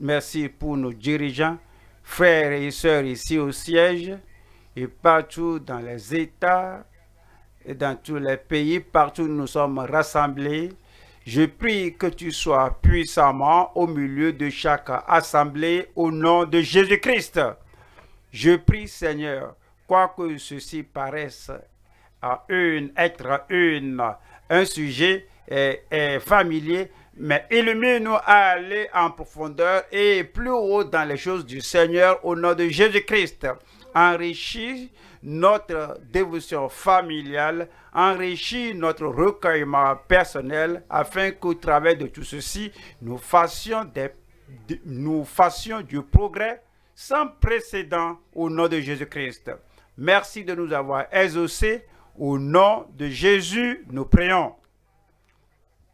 Merci pour nos dirigeants, frères et sœurs ici au siège et partout dans les États et dans tous les pays, partout où nous sommes rassemblés. Je prie que tu sois puissamment au milieu de chaque assemblée au nom de Jésus-Christ. Je prie Seigneur, quoique ceci paraisse à être un sujet familier, mais illumine-nous à aller en profondeur et plus haut dans les choses du Seigneur au nom de Jésus-Christ. Enrichis notre dévotion familiale, enrichis notre recueillement personnel afin qu'au travers de tout ceci, nous fassions, nous fassions du progrès sans précédent au nom de Jésus-Christ. Merci de nous avoir exaucés. Au nom de Jésus, nous prions.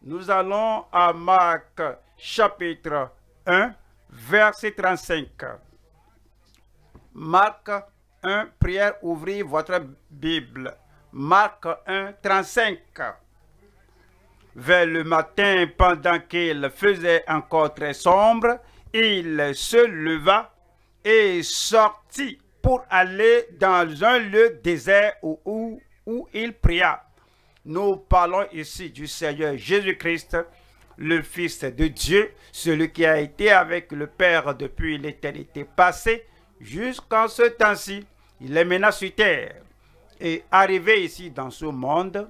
Nous allons à Marc chapitre 1, verset 35. Marc 1, prière, ouvrez votre Bible. Marc 1, 35. Vers le matin, pendant qu'il faisait encore très sombre, il se leva et sortit pour aller dans un lieu désert où, où, il pria. Nous parlons ici du Seigneur Jésus-Christ, le Fils de Dieu, celui qui a été avec le Père depuis l'éternité passée jusqu'en ce temps-ci. Il est maintenant sur terre. Et arrivé ici dans ce monde,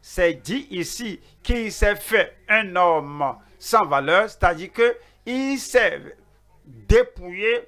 c'est dit ici qu'il s'est fait un homme sans valeur, c'est-à-dire qu'il s'est dépouillé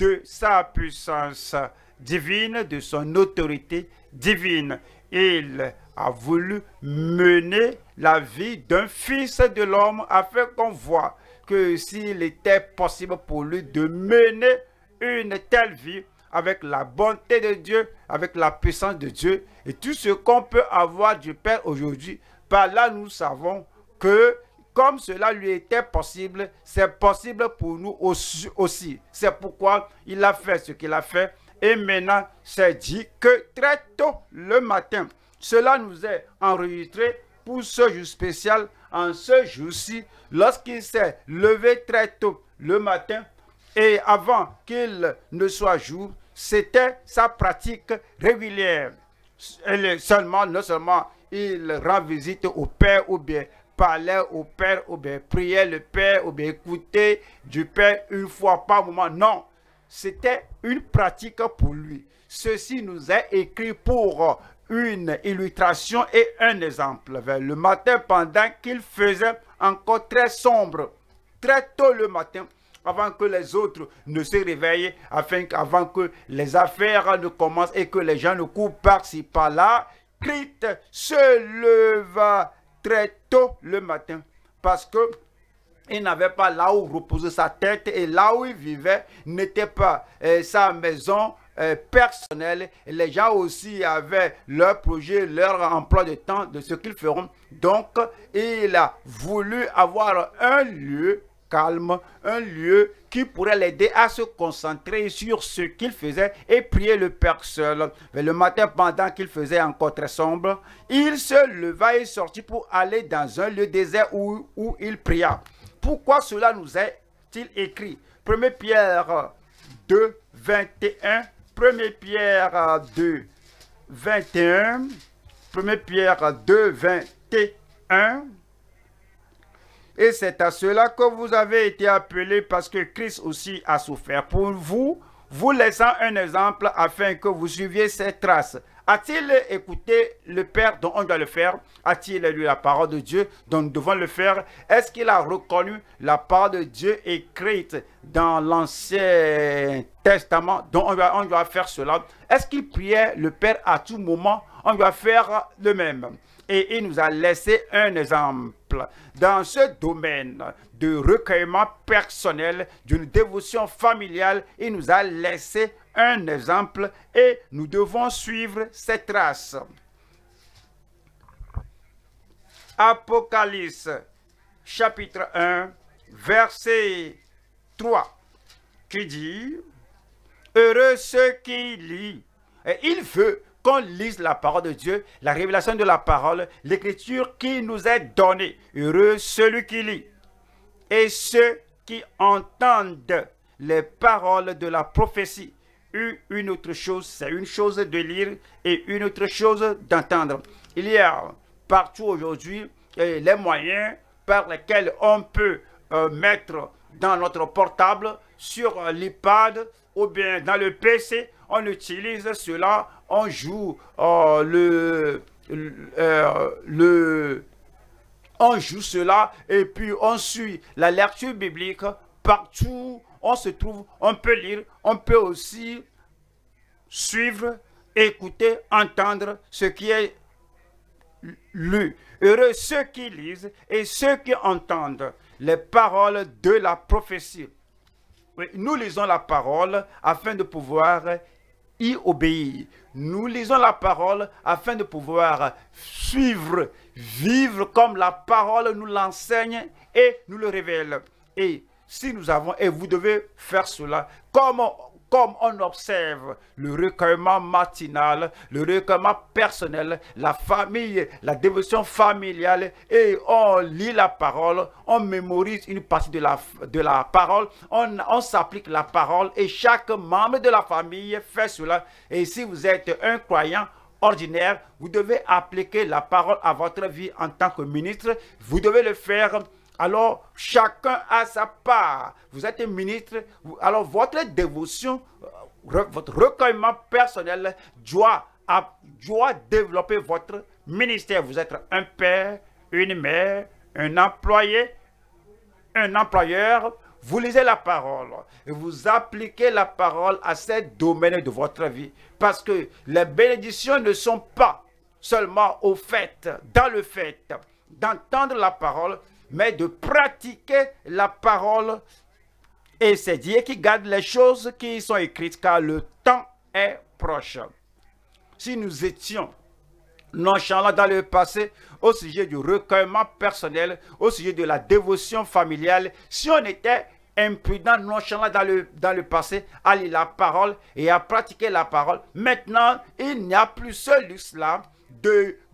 de sa puissance divine, de son autorité divine il a voulu mener la vie d'un fils de l'homme afin qu'on voit que s'il était possible pour lui de mener une telle vie avec la bonté de Dieu, avec la puissance de Dieu et tout ce qu'on peut avoir du Père aujourd'hui, par là nous savons que comme cela lui était possible, c'est possible pour nous aussi. C'est pourquoi il a fait ce qu'il a fait et maintenant, c'est dit que très tôt le matin, cela nous est enregistré pour ce jour spécial. En ce jour-ci, lorsqu'il s'est levé très tôt le matin et avant qu'il ne soit jour, c'était sa pratique régulière. seulement, non seulement il rend visite au Père ou bien parlait au Père ou bien priait le Père ou bien écoutait du Père une fois par moment. Non, c'était une pratique pour lui. Ceci nous est écrit pour une illustration et un exemple. le matin, pendant qu'il faisait encore très sombre, très tôt le matin, avant que les autres ne se réveillent, afin qu'avant que les affaires ne commencent et que les gens ne courent par-ci, par-là, Christ se leva très tôt le matin parce que il n'avait pas là où reposer sa tête et là où il vivait n'était pas euh, sa maison euh, personnelle. les gens aussi avaient leur projet, leur emploi de temps, de ce qu'ils feront. Donc, il a voulu avoir un lieu calme, un lieu qui pourrait l'aider à se concentrer sur ce qu'il faisait et prier le Père seul. le matin, pendant qu'il faisait encore très sombre, il se leva et sortit pour aller dans un lieu désert où, où il pria. Pourquoi cela nous est-il écrit 1 Pierre 2, 21. 1 Pierre 2, 21. 1 Pierre 2, 21. Et c'est à cela que vous avez été appelés parce que Christ aussi a souffert pour vous, vous laissant un exemple afin que vous suiviez ses traces. A-t-il écouté le Père dont on doit le faire A-t-il lu la parole de Dieu dont nous devons le faire Est-ce qu'il a reconnu la parole de Dieu écrite dans l'Ancien Testament dont on doit, faire cela Est-ce qu'il priait le Père à tout moment On doit faire le même. Et il nous a laissé un exemple dans ce domaine de recueillement personnel, d'une dévotion familiale. Il nous a laissé un exemple et nous devons suivre ses traces. Apocalypse chapitre 1 verset 3 qui dit Heureux ceux qui lisent. Et il veut qu'on lise la parole de Dieu, la révélation de la parole, l'écriture qui nous est donnée. Heureux celui qui lit et ceux qui entendent les paroles de la prophétie une, autre chose, c'est une chose de lire et une autre chose d'entendre. Il y a partout aujourd'hui euh, les moyens par lesquels on peut euh, mettre dans notre portable, sur euh, l'iPad ou bien dans le PC. On utilise cela, on joue le, le, on joue cela et puis on suit la lecture biblique partout on se trouve, on peut lire, on peut aussi suivre, écouter, entendre ce qui est lu. Heureux ceux qui lisent et ceux qui entendent les paroles de la prophétie. nous lisons la parole afin de pouvoir y obéir. Nous lisons la parole afin de pouvoir suivre, vivre comme la parole nous l'enseigne et nous le révèle. Et si nous avons, et vous devez faire cela, comme on, comme on observe le recueillement matinal, le recueillement personnel, la famille, la dévotion familiale, et on lit la parole, on mémorise une partie de la, de la parole, on, on s'applique la parole, et chaque membre de la famille fait cela. Et si vous êtes un croyant, ordinaire, vous devez appliquer la parole à votre vie en tant que ministre. Vous devez le faire alors, chacun a sa part. Vous êtes ministre, alors votre dévotion, euh, votre recueillement personnel doit, doit développer votre ministère. Vous êtes un père, une mère, un employé, un employeur. Vous lisez la parole et vous appliquez la parole à ces domaines de votre vie. Parce que les bénédictions ne sont pas seulement au fait, dans le fait, d'entendre la parole, mais de pratiquer la parole. Et c'est Dieu qui garde les choses qui sont écrites, car le temps est proche. Si nous étions nonchalants dans le passé au sujet du recueillement personnel, au sujet de la dévotion familiale, si on était imprudent, nonchalants dans le, dans le passé, à lire la parole et à pratiquer la parole, maintenant, il n'y a plus ce luxe-là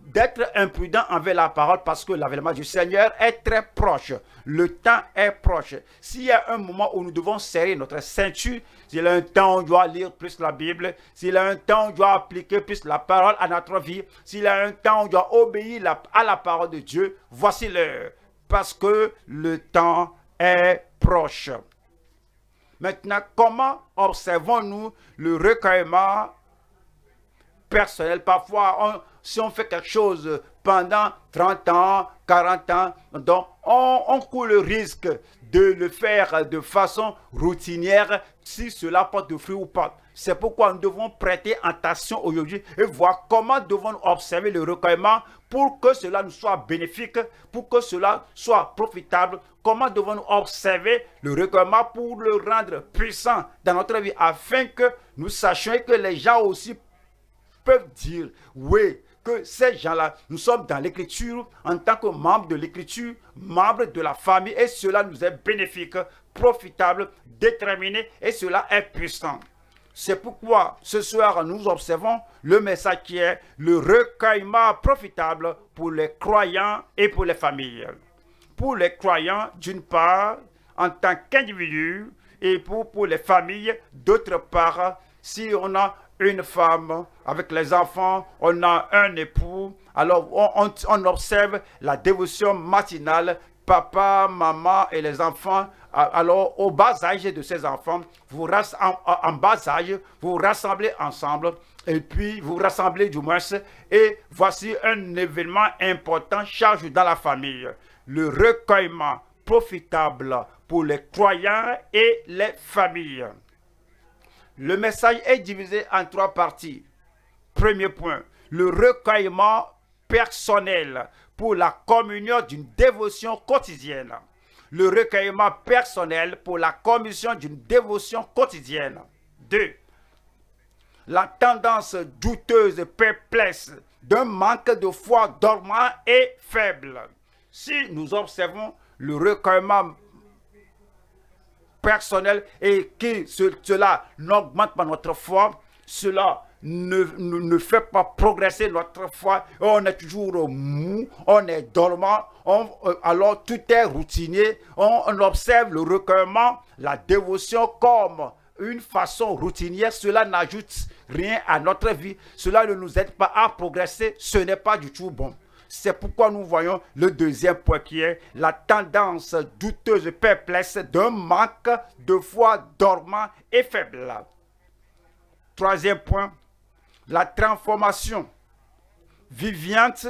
d'être imprudent envers la parole parce que l'avènement du Seigneur est très proche. Le temps est proche. S'il y a un moment où nous devons serrer notre ceinture, s'il y a un temps où on doit lire plus la Bible, s'il y a un temps où on doit appliquer plus la parole à notre vie, s'il y a un temps où on doit obéir à la parole de Dieu, voici l'heure. Parce que le temps est proche. Maintenant, comment observons-nous le recueillement personnel Parfois, on, si on fait quelque chose pendant 30 ans, 40 ans, donc on, court le risque de le faire de façon routinière si cela porte de fruit ou pas. C'est pourquoi nous devons prêter attention aujourd'hui et voir comment devons observer le recueillement pour que cela nous soit bénéfique, pour que cela soit profitable. Comment devons-nous observer le recueillement pour le rendre puissant dans notre vie afin que nous sachions que les gens aussi peuvent dire oui, ces gens-là, nous sommes dans l'écriture, en tant que membres de l'écriture, membres de la famille, et cela nous est bénéfique, profitable, déterminé, et cela est puissant. C'est pourquoi ce soir, nous observons le message qui est le recueillement profitable pour les croyants et pour les familles. Pour les croyants, d'une part, en tant qu'individu et pour, pour les familles, d'autre part, si on a une femme, avec les enfants, on a un époux. Alors on, observe la dévotion matinale, papa, maman et les enfants. Alors au bas âge de ces enfants, vous en, en bas âge, vous rassemblez ensemble et puis vous rassemblez du moins. Et voici un événement important charge dans la famille, le recueillement profitable pour les croyants et les familles. Le message est divisé en trois parties. Premier point, le recueillement personnel pour la communion d'une dévotion quotidienne. Le recueillement personnel pour la commission d'une dévotion quotidienne. Deux, La tendance douteuse et perplexe d'un manque de foi dormant et faible. Si nous observons le recueillement personnel et que cela n'augmente pas notre foi, cela ne, fait pas progresser notre foi. On est toujours mou, on est dormant, euh, alors tout est routinier. On, on observe le recueillement, la dévotion comme une façon routinière. Cela n'ajoute rien à notre vie. Cela ne nous aide pas à progresser. Ce n'est pas du tout bon. C'est pourquoi nous voyons le deuxième point qui est la tendance douteuse, et perplexe d'un manque de foi dormant et faible. Troisième point, la transformation vivante,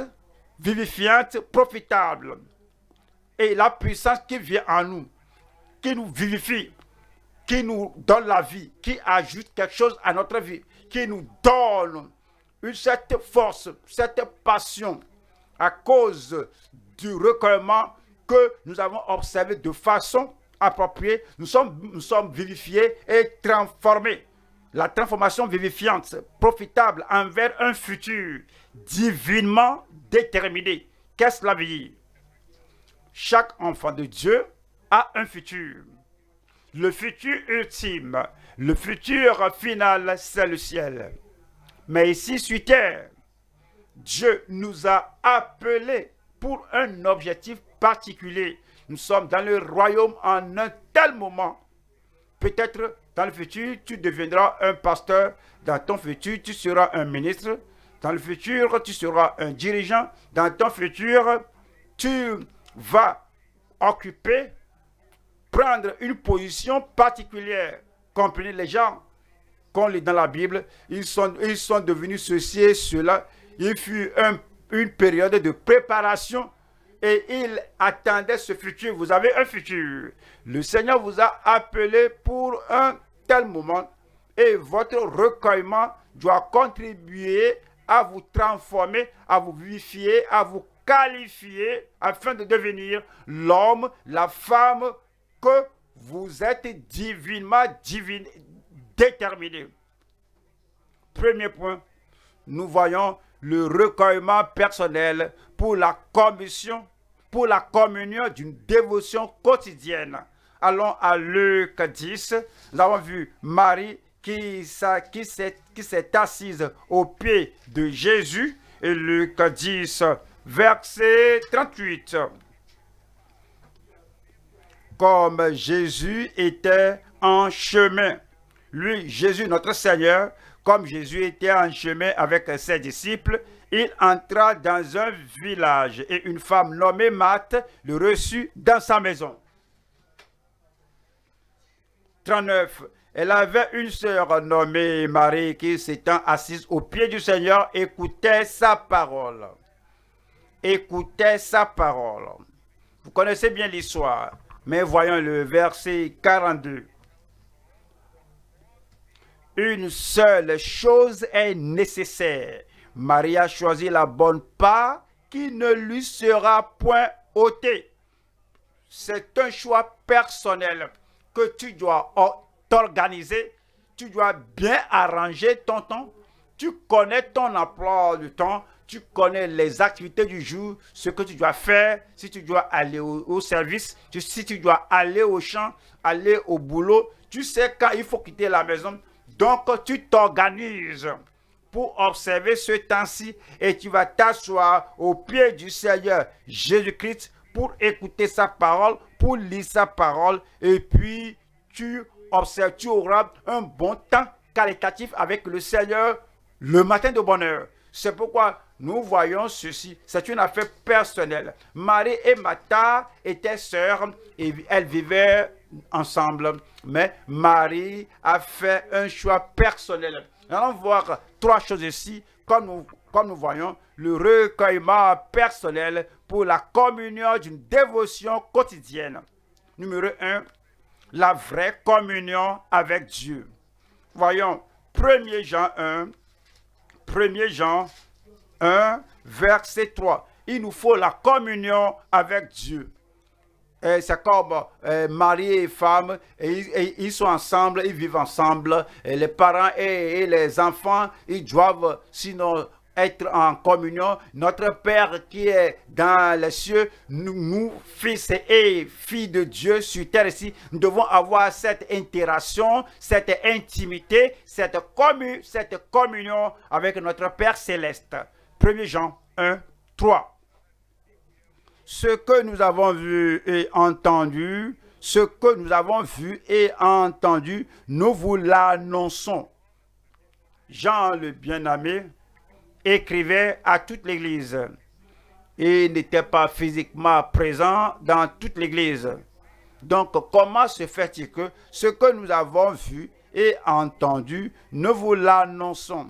vivifiante, profitable. Et la puissance qui vient en nous, qui nous vivifie, qui nous donne la vie, qui ajoute quelque chose à notre vie, qui nous donne une, cette force, cette passion, à cause du recueillement que nous avons observé de façon appropriée, nous sommes, vivifiés et transformés. La transformation vivifiante, profitable envers un futur divinement déterminé. Qu'est-ce la vie Chaque enfant de Dieu a un futur. Le futur ultime, le futur final, c'est le ciel. Mais ici, sur terre, Dieu nous a appelés pour un objectif particulier. Nous sommes dans le royaume en un tel moment. Peut-être dans le futur, tu deviendras un pasteur. Dans ton futur, tu seras un ministre. Dans le futur, tu seras un dirigeant. Dans ton futur, tu vas occuper, prendre une position particulière. Comprenez les gens qu'on lit dans la Bible, ils sont, ils sont devenus ceci et cela il fut une période de préparation et il attendait ce futur. Vous avez un futur. Le Seigneur vous a appelé pour un tel moment et votre recueillement doit contribuer à vous transformer, à vous vivifier, à vous qualifier afin de devenir l'homme, la femme que vous êtes divinement divine, déterminé. Premier point, nous voyons le recueillement personnel pour la commission, pour la communion d'une dévotion quotidienne. Allons à Luc 10. Nous avons vu Marie qui, qui s'est assise au pied de Jésus. Et Luc 10, verset 38. Comme Jésus était en chemin. Lui, Jésus, notre Seigneur, comme Jésus était en chemin avec ses disciples, il entra dans un village et une femme nommée Marthe le reçut dans sa maison. 39. Elle avait une sœur nommée Marie qui s'étant assise au pied du Seigneur écoutait sa parole. Écoutait sa parole. Vous connaissez bien l'histoire, mais voyons le verset 42 une seule chose est nécessaire. Maria a choisi la bonne part qui ne lui sera point ôtée. C'est un choix personnel que tu dois t'organiser. Tu dois bien arranger ton temps. Tu connais ton emploi du temps. Tu connais les activités du jour, ce que tu dois faire, si tu dois aller au, au service, si tu dois aller au champ, aller au boulot. Tu sais quand il faut quitter la maison, donc tu t'organises pour observer ce temps-ci et tu vas t'asseoir au pied du Seigneur Jésus-Christ pour écouter sa parole, pour lire sa parole et puis tu observes, tu auras un bon temps qualitatif avec le Seigneur le matin de bonheur. C'est pourquoi nous voyons ceci. C'est une affaire personnelle. Marie et Mata étaient sœurs et elles vivaient ensemble. Mais Marie a fait un choix personnel. allons voir trois choses ici, comme nous, comme nous voyons, le recueillement personnel pour la communion d'une dévotion quotidienne. Numéro 1, la vraie communion avec Dieu. Voyons, 1er Jean 1, 1er Jean 1, verset 3. Il nous faut la communion avec Dieu. C'est comme euh, mari et femme, et, ils sont ensemble, ils vivent ensemble. Et les parents et, les enfants, ils doivent sinon être en communion. Notre Père qui est dans les cieux, nous, fils et filles de Dieu sur terre ici, nous devons avoir cette interaction, cette intimité, cette, cette communion avec notre Père céleste. 1 Jean 1, 3. Ce que nous avons vu et entendu, ce que nous avons vu et entendu, nous vous l'annonçons. Jean le bien-aimé écrivait à toute l'Église. Il n'était pas physiquement présent dans toute l'Église. Donc, comment se fait-il que ce que nous avons vu et entendu, nous vous l'annonçons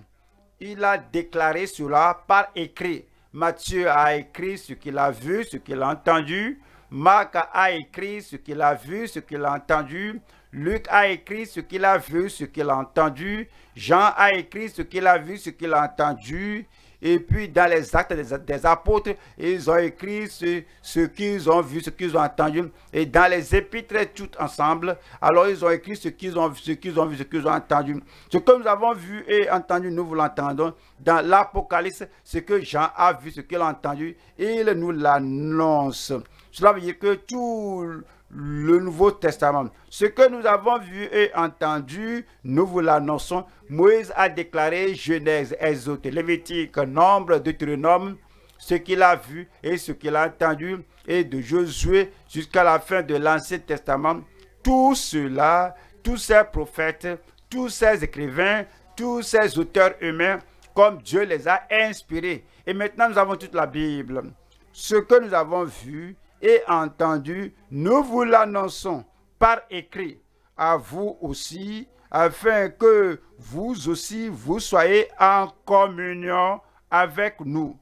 il a déclaré cela par écrit. Matthieu a écrit ce qu'il a vu, ce qu'il a entendu. Marc a écrit ce qu'il a vu, ce qu'il a entendu. Luc a écrit ce qu'il a vu, ce qu'il a entendu. Jean a écrit ce qu'il a vu, ce qu'il a entendu. Et puis dans les actes des, apôtres, ils ont écrit ce, qu'ils ont vu, ce qu'ils ont entendu. Et dans les épîtres tout ensemble, alors ils ont écrit ce qu'ils ont, ce qu'ils ont vu, ce qu'ils ont entendu. Ce que nous avons vu et entendu, nous vous l'entendons. Dans l'Apocalypse, ce que Jean a vu, ce qu'il a entendu, il nous l'annonce. Cela veut dire que tout le Nouveau Testament. Ce que nous avons vu et entendu, nous vous l'annonçons. Moïse a déclaré Genèse, Exode, Lévitique, Nombre, Deutéronome, ce qu'il a vu et ce qu'il a entendu, et de Josué jusqu'à la fin de l'Ancien Testament. Tout cela, tous ces prophètes, tous ces écrivains, tous ces auteurs humains, comme Dieu les a inspirés. Et maintenant, nous avons toute la Bible. Ce que nous avons vu, et entendu, nous vous l'annonçons par écrit à vous aussi, afin que vous aussi vous soyez en communion avec nous.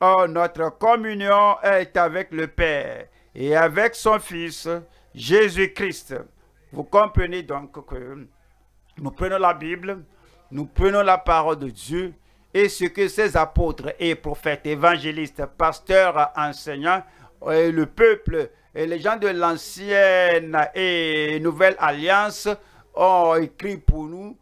Or, notre communion est avec le Père et avec son Fils, Jésus-Christ. Vous comprenez donc que nous prenons la Bible, nous prenons la parole de Dieu et ce que ces apôtres et prophètes, évangélistes, pasteurs, enseignants le peuple et les gens de l'ancienne et nouvelle alliance ont écrit pour nous.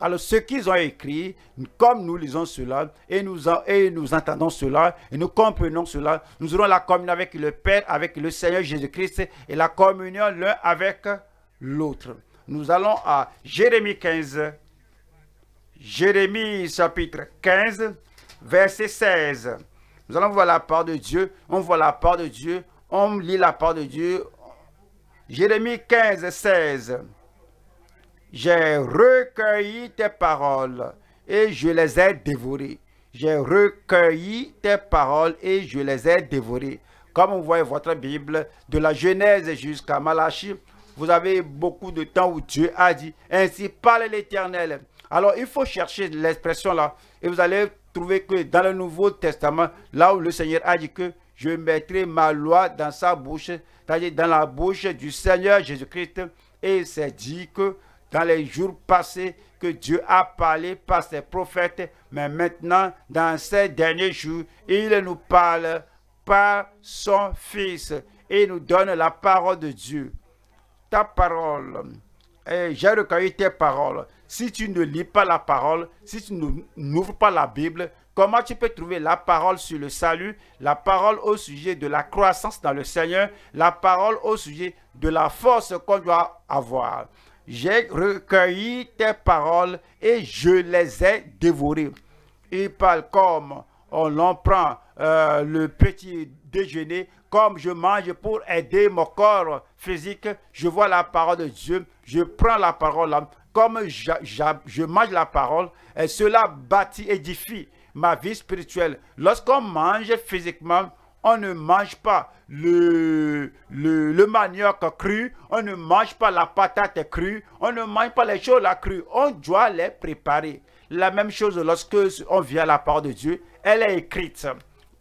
Alors, ce qu'ils ont écrit, comme nous lisons cela, et nous, et nous entendons cela, et nous comprenons cela, nous aurons la communion avec le Père, avec le Seigneur Jésus-Christ, et la communion l'un avec l'autre. Nous allons à Jérémie 15. Jérémie chapitre 15, verset 16. Nous allons voir la part de Dieu. On voit la part de Dieu. On lit la part de Dieu. Jérémie 15, 16. J'ai recueilli tes paroles et je les ai dévorées. J'ai recueilli tes paroles et je les ai dévorées. Comme vous voyez votre Bible, de la Genèse jusqu'à Malachie, vous avez beaucoup de temps où Dieu a dit, ainsi parle l'Éternel. Alors il faut chercher l'expression là et vous allez Trouver que dans le Nouveau Testament, là où le Seigneur a dit que je mettrai ma loi dans sa bouche, c'est-à-dire dans la bouche du Seigneur Jésus-Christ, et c'est dit que dans les jours passés, que Dieu a parlé par ses prophètes, mais maintenant, dans ces derniers jours, il nous parle par son Fils et nous donne la parole de Dieu. Ta parole, j'ai recueilli tes paroles si tu ne lis pas la parole, si tu n'ouvres pas la Bible, comment tu peux trouver la parole sur le salut, la parole au sujet de la croissance dans le Seigneur, la parole au sujet de la force qu'on doit avoir. J'ai recueilli tes paroles et je les ai dévorées. Il parle comme on en prend euh, le petit déjeuner, comme je mange pour aider mon corps physique, je vois la parole de Dieu, je prends la parole, comme je mange la parole, et cela bâtit, édifie ma vie spirituelle. Lorsqu'on mange physiquement, on ne mange pas le, le, manioc cru, on ne mange pas la patate crue, on ne mange pas les choses crues, on doit les préparer. La même chose lorsque on vient à la parole de Dieu, elle est écrite.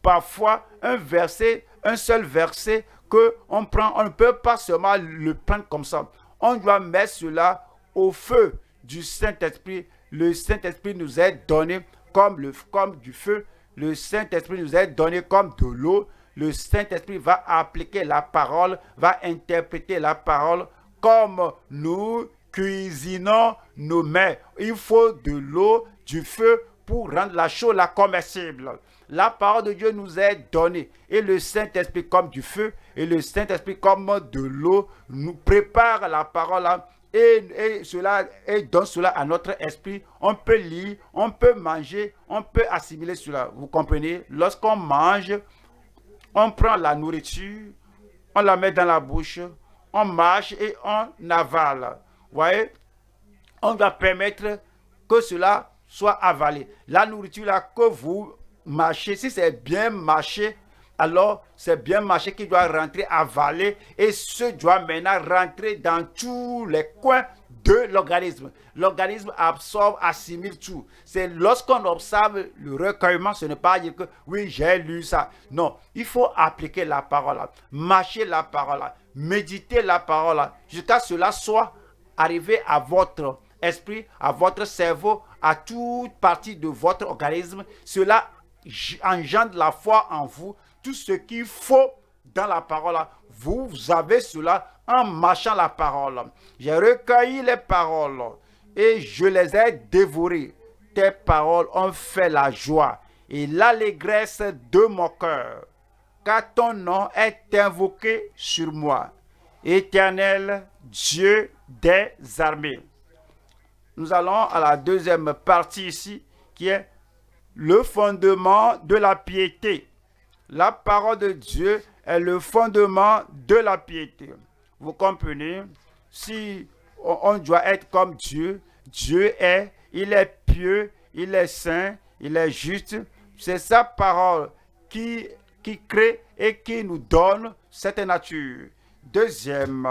Parfois, un verset, un seul verset que on prend, on ne peut pas seulement le prendre comme ça. On doit mettre cela au feu du Saint-Esprit. Le Saint-Esprit nous est donné comme, le, comme du feu. Le Saint-Esprit nous est donné comme de l'eau. Le Saint-Esprit va appliquer la parole, va interpréter la parole comme nous cuisinons nos mains. Il faut de l'eau, du feu pour rendre la chose la comestible. La parole de Dieu nous est donnée. Et le Saint-Esprit comme du feu et le Saint-Esprit comme de l'eau nous prépare la parole hein et, cela, et donne cela à notre esprit. On peut lire, on peut manger, on peut assimiler cela. Vous comprenez Lorsqu'on mange, on prend la nourriture, on la met dans la bouche, on marche et on avale. Vous voyez On doit permettre que cela soit avalé. La nourriture là que vous marchez si c'est bien mâché, alors c'est bien marché qui doit rentrer à et ce doit maintenant rentrer dans tous les coins de l'organisme. L'organisme absorbe, assimile tout. C'est lorsqu'on observe le recueillement, ce n'est pas dire que oui, j'ai lu ça. Non, il faut appliquer la parole, marcher la parole, méditer la parole, jusqu'à ce que cela soit arrivé à votre esprit, à votre cerveau, à toute partie de votre organisme. Cela engendre la foi en vous, tout ce qu'il faut dans la parole. Vous avez cela en marchant la parole. J'ai recueilli les paroles et je les ai dévorées. Tes paroles ont fait la joie et l'allégresse de mon cœur, car ton nom est invoqué sur moi. Éternel Dieu des armées. Nous allons à la deuxième partie ici, qui est le fondement de la piété. La parole de Dieu est le fondement de la piété. Vous comprenez Si on doit être comme Dieu, Dieu est, il est pieux, il est saint, il est juste. C'est sa parole qui, qui crée et qui nous donne cette nature. Deuxième,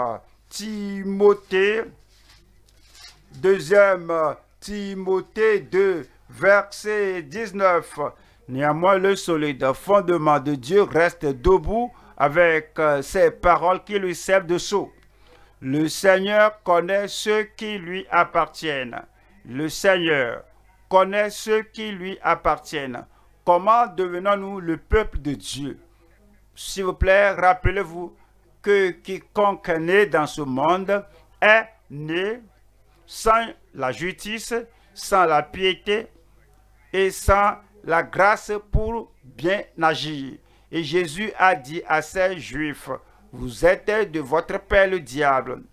Timothée, deuxième, Timothée 2, verset 19. Néanmoins, le solide fondement de Dieu reste debout avec euh, ses paroles qui lui servent de sceau. Le Seigneur connaît ceux qui lui appartiennent. Le Seigneur connaît ceux qui lui appartiennent. Comment devenons-nous le peuple de Dieu S'il vous plaît, rappelez-vous que quiconque est dans ce monde est né sans la justice, sans la piété et sans la la grâce pour bien agir. Et Jésus a dit à ces Juifs, vous êtes de votre Père le diable.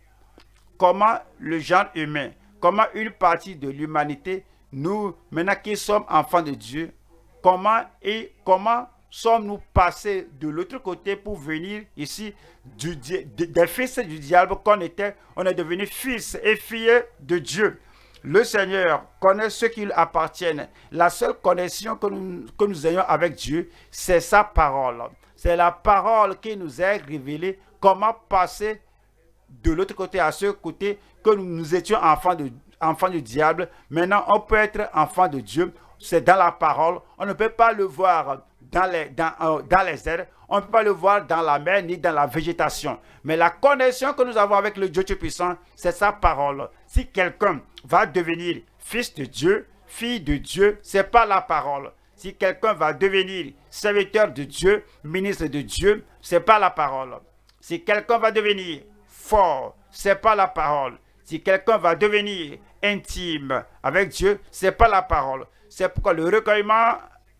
Comment le genre humain, comment une partie de l'humanité, nous, maintenant qui sommes enfants de Dieu, comment et comment sommes-nous passés de l'autre côté pour venir ici du, des fils du diable qu'on était, on est devenu fils et filles de Dieu. Le Seigneur connaît ce qui lui appartiennent. La seule connexion que nous, nous ayons avec Dieu, c'est sa parole. C'est la parole qui nous a révélé comment passer de l'autre côté à ce côté que nous étions enfants, de, enfants du diable. Maintenant, on peut être enfant de Dieu. C'est dans la parole. On ne peut pas le voir dans les, dans, euh, dans les airs on ne peut pas le voir dans la mer ni dans la végétation. Mais la connexion que nous avons avec le Dieu Tout-Puissant, c'est sa parole. Si quelqu'un va devenir fils de Dieu, fille de Dieu, c'est pas la parole. Si quelqu'un va devenir serviteur de Dieu, ministre de Dieu, c'est pas la parole. Si quelqu'un va devenir fort, c'est pas la parole. Si quelqu'un va devenir intime avec Dieu, c'est pas la parole. C'est pourquoi le recueillement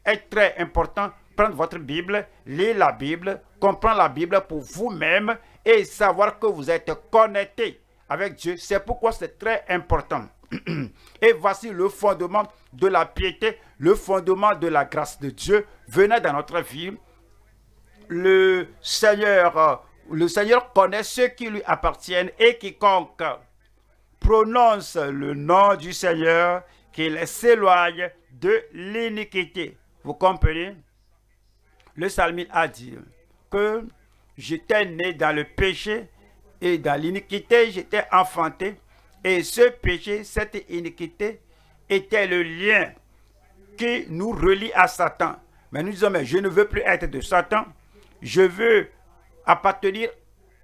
est très important prendre votre Bible, lire la Bible, comprendre la Bible pour vous-même et savoir que vous êtes connecté avec Dieu. C'est pourquoi c'est très important. Et voici le fondement de la piété, le fondement de la grâce de Dieu venait dans notre vie. Le Seigneur, euh, le Seigneur connaît ceux qui lui appartiennent et quiconque prononce le nom du Seigneur, qu'il s'éloigne de l'iniquité. Vous comprenez le psalmiste a dit que j'étais né dans le péché et dans l'iniquité, j'étais enfanté. Et ce péché, cette iniquité, était le lien qui nous relie à Satan. Mais nous disons, mais je ne veux plus être de Satan. Je veux appartenir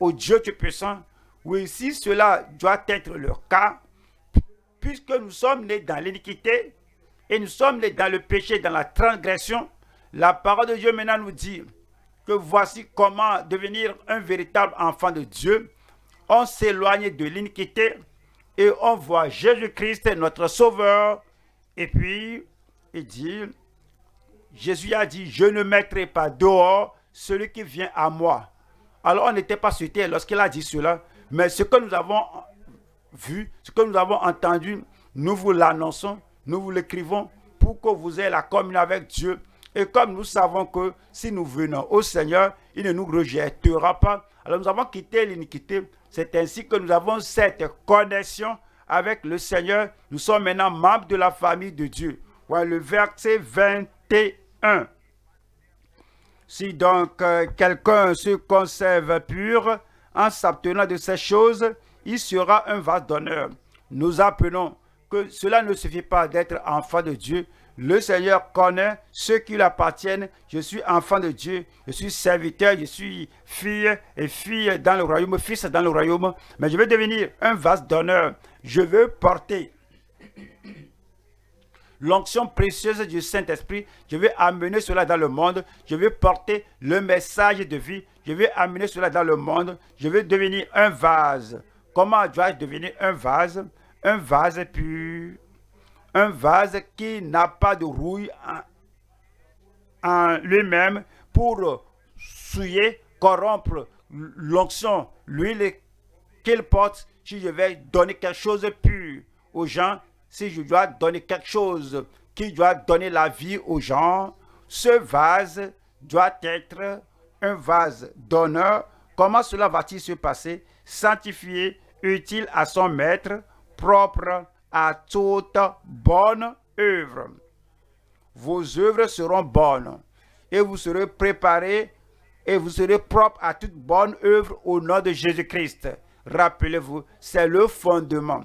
au Dieu Tout-Puissant. Oui, si cela doit être le cas, puisque nous sommes nés dans l'iniquité et nous sommes nés dans le péché, dans la transgression, la parole de Dieu maintenant nous dit que voici comment devenir un véritable enfant de Dieu. On s'éloigne de l'iniquité et on voit Jésus-Christ notre Sauveur. Et puis, il dit, Jésus a dit, je ne mettrai pas dehors celui qui vient à moi. Alors on n'était pas souhaité lorsqu'il a dit cela, mais ce que nous avons vu, ce que nous avons entendu, nous vous l'annonçons, nous vous l'écrivons pour que vous ayez la communion avec Dieu et comme nous savons que si nous venons au Seigneur, il ne nous rejettera pas. Alors nous avons quitté l'iniquité. C'est ainsi que nous avons cette connexion avec le Seigneur. Nous sommes maintenant membres de la famille de Dieu. Voilà le verset 21. Si donc euh, quelqu'un se conserve pur en s'abstenant de ces choses, il sera un vase d'honneur. Nous appelons que cela ne suffit pas d'être enfant de Dieu, le Seigneur connaît ceux qui lui appartiennent. Je suis enfant de Dieu, je suis serviteur, je suis fille et fille dans le royaume, fils dans le royaume. Mais je veux devenir un vase d'honneur. Je veux porter l'onction précieuse du Saint-Esprit. Je veux amener cela dans le monde. Je veux porter le message de vie. Je veux amener cela dans le monde. Je veux devenir un vase. Comment dois-je devenir un vase Un vase pur, un vase qui n'a pas de rouille en, lui-même pour souiller, corrompre l'onction, l'huile qu'il porte, si je vais donner quelque chose de pur aux gens, si je dois donner quelque chose qui doit donner la vie aux gens, ce vase doit être un vase d'honneur. Comment cela va-t-il se passer Sanctifié, utile à son maître, propre à toute bonne œuvre. Vos œuvres seront bonnes et vous serez préparés et vous serez propres à toute bonne œuvre au nom de Jésus-Christ. Rappelez-vous, c'est le fondement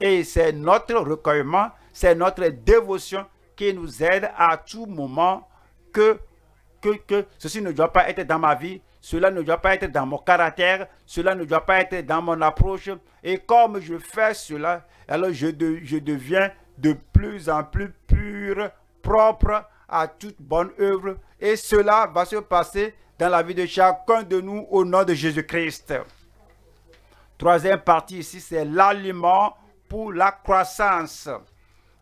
et c'est notre recueillement, c'est notre dévotion qui nous aide à tout moment que, que, que ceci ne doit pas être dans ma vie, cela ne doit pas être dans mon caractère, cela ne doit pas être dans mon approche. Et comme je fais cela, alors je, je deviens de plus en plus pur, propre à toute bonne œuvre. Et cela va se passer dans la vie de chacun de nous au nom de Jésus-Christ. Troisième partie ici, c'est l'aliment pour la croissance.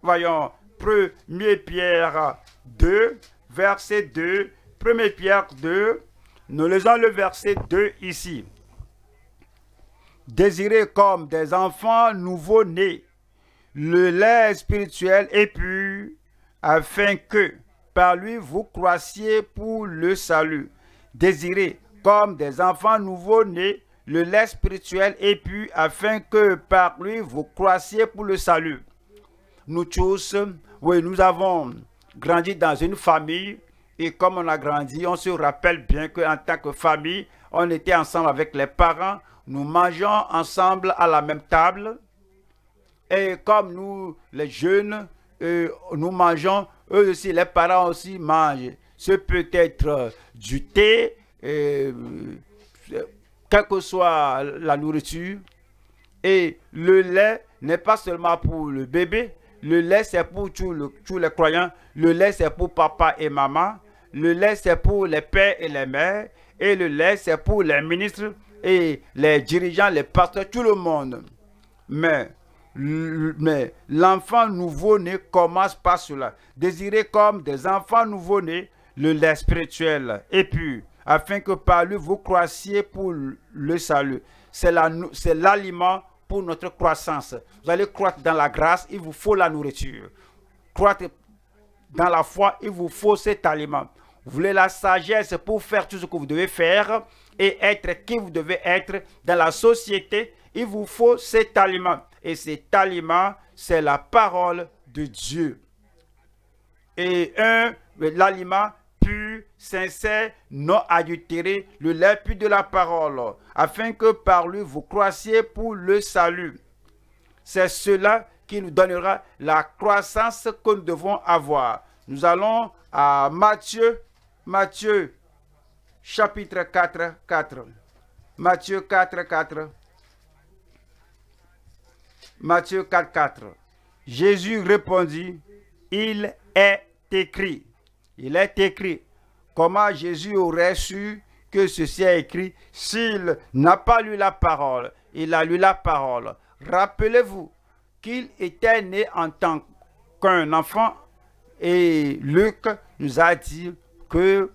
Voyons, 1 Pierre 2, verset 2, 1 Pierre 2, nous lisons le verset 2 ici. Désirez comme des enfants nouveaux nés le lait spirituel et pur, afin que par lui vous croissiez pour le salut. Désirez comme des enfants nouveaux nés le lait spirituel et pur, afin que par lui vous croissiez pour le salut. Nous tous, oui, nous avons grandi dans une famille et comme on a grandi, on se rappelle bien qu'en tant que famille, on était ensemble avec les parents, nous mangeons ensemble à la même table. Et comme nous, les jeunes, euh, nous mangeons, eux aussi, les parents aussi mangent. Ce peut être euh, du thé, euh, quelle que soit la nourriture. Et le lait n'est pas seulement pour le bébé, le lait c'est pour tous les croyants, le lait c'est pour papa et maman. Le lait, c'est pour les pères et les mères. Et le lait, c'est pour les ministres et les dirigeants, les pasteurs, tout le monde. Mais, mais l'enfant nouveau-né commence par cela. Désirez comme des enfants nouveau-nés le lait spirituel et puis afin que par lui vous croissiez pour le salut. C'est l'aliment pour notre croissance. Vous allez croître dans la grâce, il vous faut la nourriture. Croître dans la foi, il vous faut cet aliment. Vous voulez la sagesse pour faire tout ce que vous devez faire et être qui vous devez être dans la société. Il vous faut cet aliment. Et cet aliment, c'est la parole de Dieu. Et un, l'aliment pur, sincère, non adultéré, le lait pur de la parole, afin que par lui vous croissiez pour le salut. C'est cela qui nous donnera la croissance que nous devons avoir. Nous allons à Matthieu, Matthieu chapitre 4, 4. Matthieu 4, 4. Matthieu 4, 4. Jésus répondit, il est écrit. Il est écrit. Comment Jésus aurait su que ceci est écrit s'il n'a pas lu la parole Il a lu la parole. Rappelez-vous, qu'il était né en tant qu'un enfant et Luc nous a dit que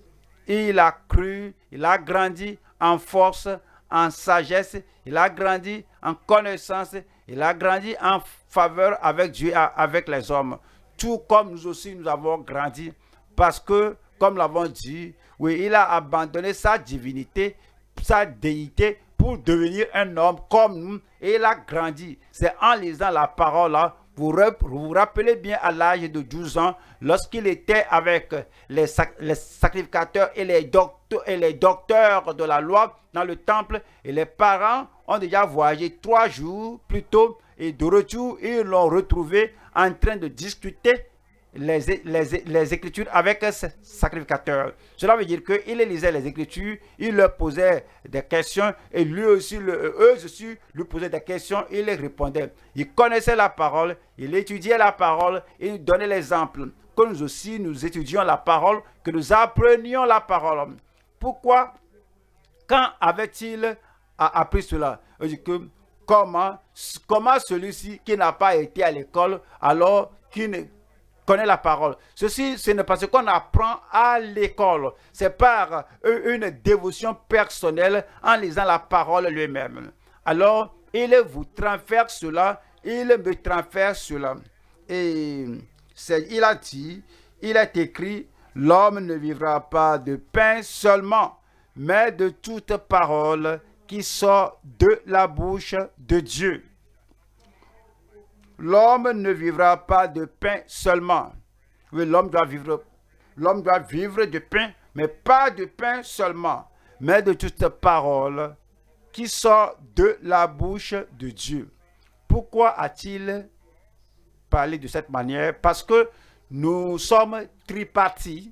il a cru, il a grandi en force, en sagesse, il a grandi en connaissance, il a grandi en faveur avec Dieu, avec les hommes. Tout comme nous aussi, nous avons grandi parce que, comme l'avons dit, oui, il a abandonné sa divinité, sa déité devenir un homme comme nous et il a grandi. C'est en lisant la parole vous vous rappelez bien à l'âge de 12 ans, lorsqu'il était avec les, sacrificateurs et les, et les docteurs de la loi dans le temple, et les parents ont déjà voyagé trois jours plus tôt, et de retour, ils l'ont retrouvé en train de discuter les, Écritures avec un sacrificateur. Cela veut dire qu'il lisait les Écritures, il leur posait des questions et lui aussi, euh, eux aussi lui posaient des questions, il les répondait. Il connaissait la parole, il étudiait la parole, il donnait l'exemple. Que nous aussi, nous étudions la parole, que nous apprenions la parole. Pourquoi Quand avait-il appris cela Comment, comment celui-ci qui n'a pas été à l'école, alors qui ne, connaît la parole. Ceci, ce n'est pas ce qu'on apprend à l'école. C'est par euh, une dévotion personnelle en lisant la parole lui-même. Alors, il vous transfère cela, il me transfère cela. Et il a dit, il est écrit, l'homme ne vivra pas de pain seulement, mais de toute parole qui sort de la bouche de Dieu l'homme ne vivra pas de pain seulement. Oui, l'homme doit vivre, l'homme doit vivre de pain, mais pas de pain seulement, mais de toute parole qui sort de la bouche de Dieu. Pourquoi a-t-il parlé de cette manière? Parce que nous sommes tripartis.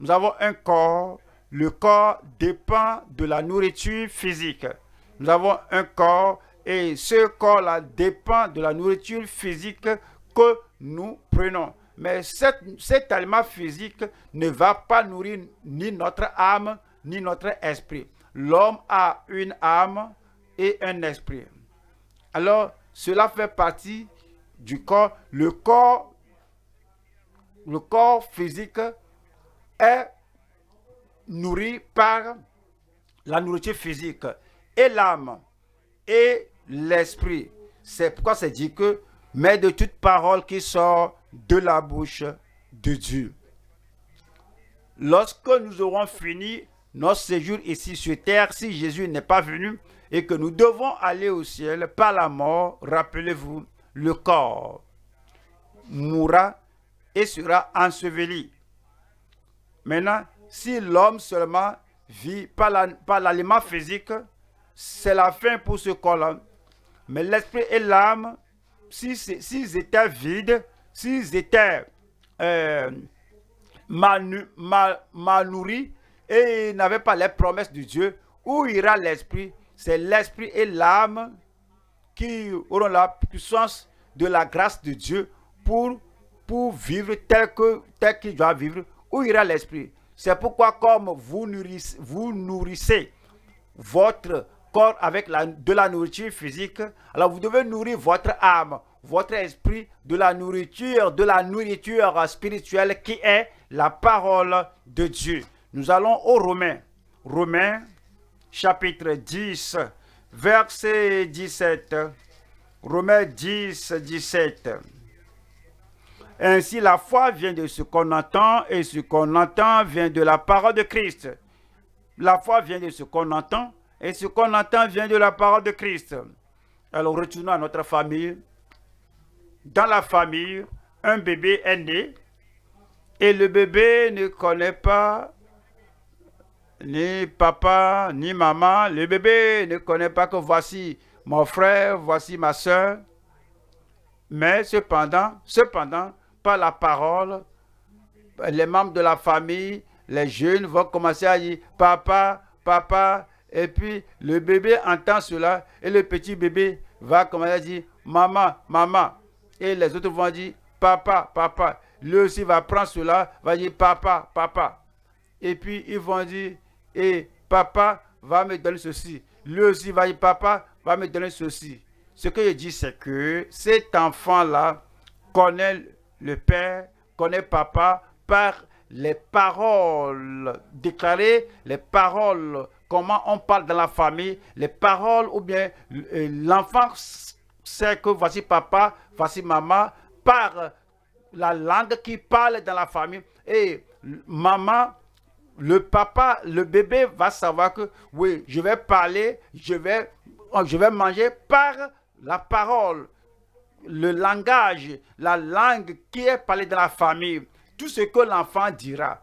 Nous avons un corps. Le corps dépend de la nourriture physique. Nous avons un corps et ce corps-là dépend de la nourriture physique que nous prenons. Mais cet, aliment physique ne va pas nourrir ni notre âme, ni notre esprit. L'homme a une âme et un esprit. Alors, cela fait partie du corps. Le corps, le corps physique est nourri par la nourriture physique. Et l'âme et l'esprit. C'est pourquoi c'est dit que, mais de toute parole qui sort de la bouche de Dieu. Lorsque nous aurons fini notre séjour ici sur terre, si Jésus n'est pas venu et que nous devons aller au ciel par la mort, rappelez-vous, le corps mourra et sera enseveli. Maintenant, si l'homme seulement vit par l'aliment physique, c'est la fin pour ce corps-là. Mais l'esprit et l'âme, s'ils étaient vides, s'ils étaient euh, mal, nourris et n'avaient pas les promesses de Dieu, où ira l'esprit C'est l'esprit et l'âme qui auront la puissance de la grâce de Dieu pour, pour vivre tel que tel qu'il doit vivre. Où ira l'esprit C'est pourquoi comme vous vous nourrissez votre corps avec de la nourriture physique. Alors vous devez nourrir votre âme, votre esprit de la nourriture, de la nourriture spirituelle qui est la parole de Dieu. Nous allons au Romains. Romains chapitre 10, verset 17. Romains 10, 17. Ainsi, la foi vient de ce qu'on entend et ce qu'on entend vient de la parole de Christ. La foi vient de ce qu'on entend et ce qu'on entend vient de la parole de Christ. Alors retournons à notre famille. Dans la famille, un bébé est né et le bébé ne connaît pas ni papa, ni maman. Le bébé ne connaît pas que voici mon frère, voici ma soeur. Mais cependant, cependant, par la parole, les membres de la famille, les jeunes vont commencer à dire « Papa, papa, et puis le bébé entend cela et le petit bébé va commencer à dire maman, maman. Et les autres vont dire papa, papa. Lui aussi va prendre cela, va dire papa, papa. Et puis ils vont dire et papa va me donner ceci. Lui aussi va dire papa va me donner ceci. Ce que je dis, c'est que cet enfant-là connaît le père, connaît papa par les paroles déclarées, les paroles comment on parle dans la famille, les paroles ou bien euh, l'enfant sait que voici papa, voici maman, par la langue qui parle dans la famille. Et maman, le papa, le bébé va savoir que oui, je vais parler, je vais, je vais manger par la parole, le langage, la langue qui est parlée dans la famille, tout ce que l'enfant dira.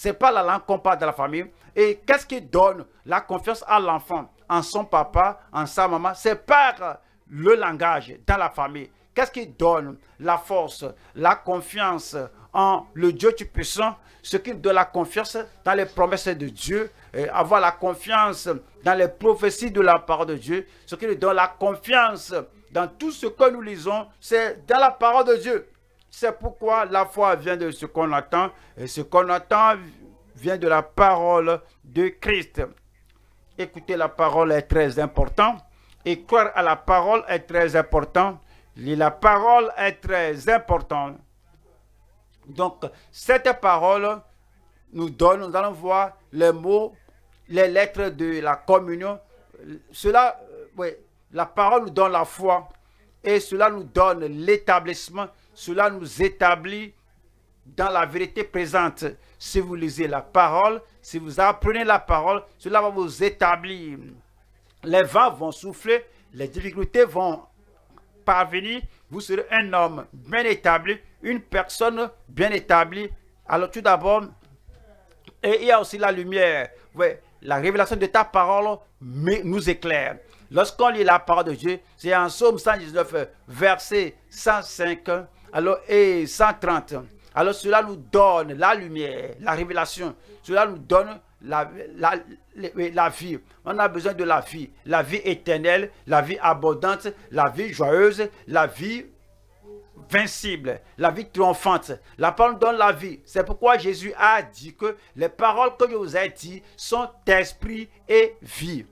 C'est pas la langue qu'on parle de la famille. Et qu'est-ce qui donne la confiance à l'enfant, en son papa, en sa maman C'est par le langage dans la famille. Qu'est-ce qui donne la force, la confiance en le Dieu Tout-Puissant Ce qui donne la confiance dans les promesses de Dieu, avoir la confiance dans les prophéties de la parole de Dieu, ce qui donne la confiance dans tout ce que nous lisons, c'est dans la parole de Dieu. C'est pourquoi la foi vient de ce qu'on attend et ce qu'on attend vient de la parole de Christ. Écouter la parole est très important et croire à la parole est très important. la parole est très important. Donc, cette parole nous donne, nous allons voir les mots, les lettres de la communion. Cela, euh, oui, la parole nous donne la foi et cela nous donne l'établissement cela nous établit dans la vérité présente. Si vous lisez la parole, si vous apprenez la parole, cela va vous établir. Les vents vont souffler, les difficultés vont parvenir. Vous serez un homme bien établi, une personne bien établie. Alors tout d'abord, et il y a aussi la lumière. la révélation de ta parole nous éclaire. Lorsqu'on lit la parole de Dieu, c'est en Somme 119, verset 105 alors, et 130. Alors cela nous donne la lumière, la révélation. Cela nous donne la, la, vie. On a besoin de la vie. La vie éternelle, la vie abondante, la vie joyeuse, la vie vincible, la vie triomphante. La parole donne la vie. C'est pourquoi Jésus a dit que les paroles que je vous ai dites sont esprit et vie.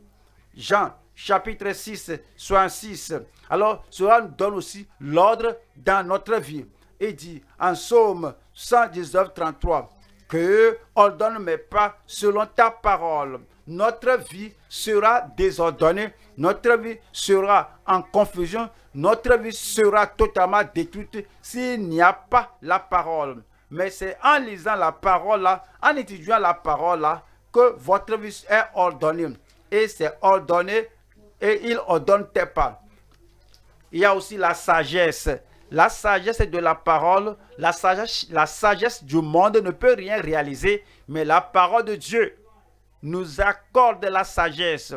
Jean chapitre 6, soit 6. Alors, cela nous donne aussi l'ordre dans notre vie. Il dit en psaume 119, 33, que ordonne mes pas selon ta parole. Notre vie sera désordonnée, notre vie sera en confusion, notre vie sera totalement détruite s'il n'y a pas la parole. Mais c'est en lisant la parole là, en étudiant la parole là, que votre vie est ordonnée. Et c'est ordonné et il ordonne tes pas. Il y a aussi la sagesse. La sagesse de la parole, la sagesse, du monde ne peut rien réaliser, mais la parole de Dieu nous accorde la sagesse.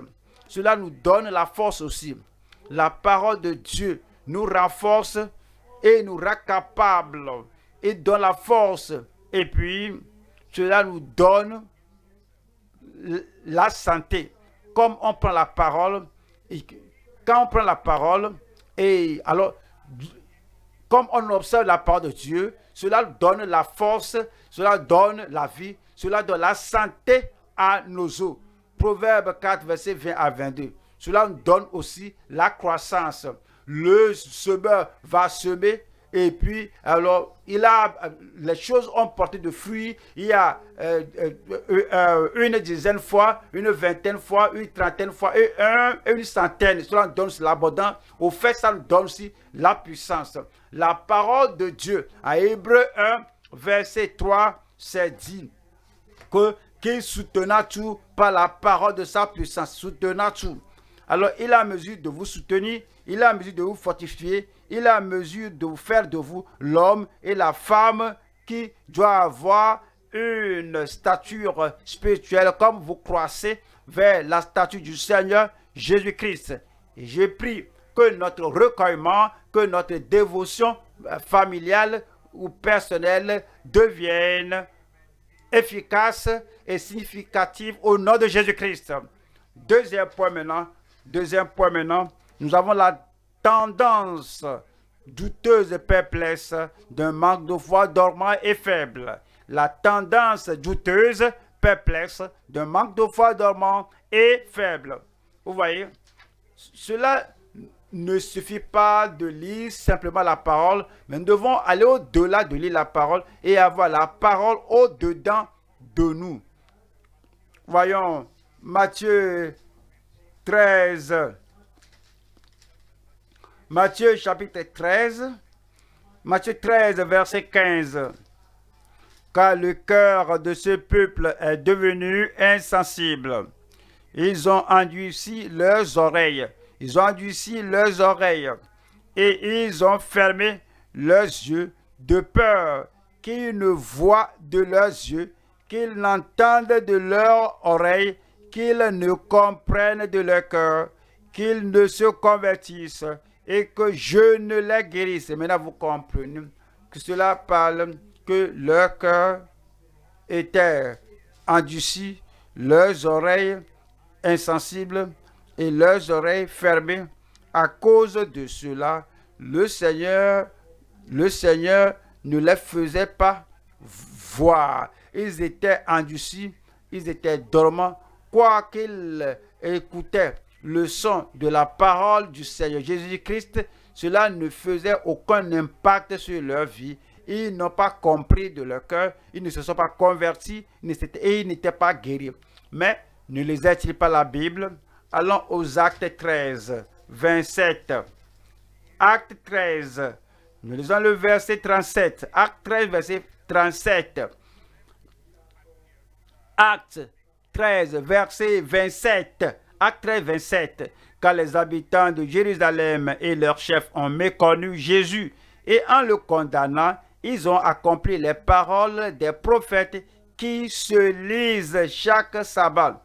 Cela nous donne la force aussi. La parole de Dieu nous renforce et nous rend capables et donne la force. Et puis, cela nous donne la santé. Comme on prend la parole, quand on prend la parole, et alors, comme on observe la parole de Dieu, cela donne la force, cela donne la vie, cela donne la santé à nos os. Proverbe 4, verset 20 à 22. Cela donne aussi la croissance. Le semeur va semer, et puis, alors, il a, euh, les choses ont porté de fruits. Il y a euh, euh, une dizaine de fois, une vingtaine de fois, une trentaine de fois, et une centaine. Cela donne l'abondance. Au fait, ça donne aussi la puissance. La parole de Dieu, à Hébreu 1, verset 3, c'est dit que qu'il soutenait tout par la parole de sa puissance, soutenait tout. Alors, il a mesure de vous soutenir, il a mesure de vous fortifier, il est en mesure de faire de vous l'homme et la femme qui doit avoir une stature spirituelle comme vous croissez vers la statue du Seigneur Jésus-Christ. J'ai pris que notre recueillement, que notre dévotion familiale ou personnelle devienne efficace et significative au nom de Jésus-Christ. Deuxième point maintenant, deuxième point maintenant, nous avons la tendance douteuse et perplexe d'un manque de foi dormant et faible. La tendance douteuse, perplexe d'un manque de foi dormant et faible. Vous voyez, cela ne suffit pas de lire simplement la parole, mais nous devons aller au-delà de lire la parole et avoir la parole au-dedans de nous. Voyons Matthieu 13, Matthieu chapitre 13, Matthieu 13, verset 15. Car le cœur de ce peuple est devenu insensible. Ils ont endurci leurs oreilles. Ils ont endurci leurs oreilles. Et ils ont fermé leurs yeux de peur qu'ils ne voient de leurs yeux, qu'ils n'entendent de leurs oreilles, qu'ils ne comprennent de leur cœur, qu'ils ne se convertissent et que je ne les guérisse. Maintenant, vous comprenez que cela parle que leur cœur était endurci, leurs oreilles insensibles et leurs oreilles fermées. À cause de cela, le Seigneur, le Seigneur ne les faisait pas voir. Ils étaient endurcis, ils étaient dormants, quoi qu'ils écoutaient le son de la parole du Seigneur Jésus-Christ, cela ne faisait aucun impact sur leur vie. Ils n'ont pas compris de leur cœur, ils ne se sont pas convertis et ils n'étaient pas guéris. Mais ne lisait-il pas la Bible Allons aux actes 13, 27. Acte 13, nous lisons le verset 37. Acte 13, verset 37. Acte 13, verset 27. Acte 27, quand les habitants de Jérusalem et leurs chefs ont méconnu Jésus, et en le condamnant, ils ont accompli les paroles des prophètes qui se lisent chaque sabbat.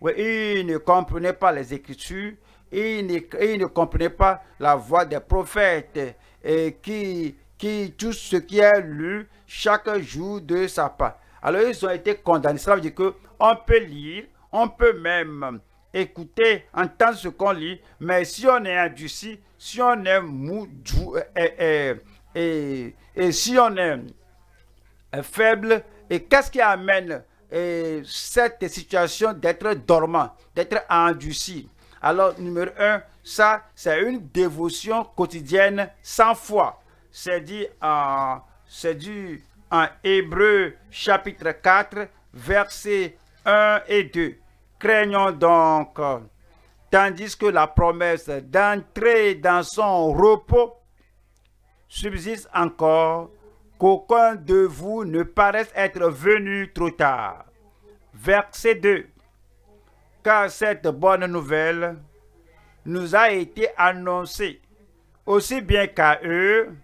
Oui, ils ne comprenaient pas les Écritures, ils ne, ils ne comprenaient pas la voix des prophètes et qui, qui tout ce qui est lu chaque jour de sa part. Alors ils ont été condamnés. Cela veut dire qu'on peut lire, on peut même écouter, entendre ce qu'on lit, mais si on est induci, si on est mou, euh, euh, euh, et, si on est faible, et qu'est-ce qui amène cette situation d'être dormant, d'être induci Alors, numéro un, ça, c'est une dévotion quotidienne sans foi. C'est dit c'est dit en Hébreu chapitre 4, versets 1 et 2 craignons donc, euh, tandis que la promesse d'entrer dans son repos subsiste encore, qu'aucun de vous ne paraisse être venu trop tard. Verset 2. Car cette bonne nouvelle nous a été annoncée aussi bien qu'à eux,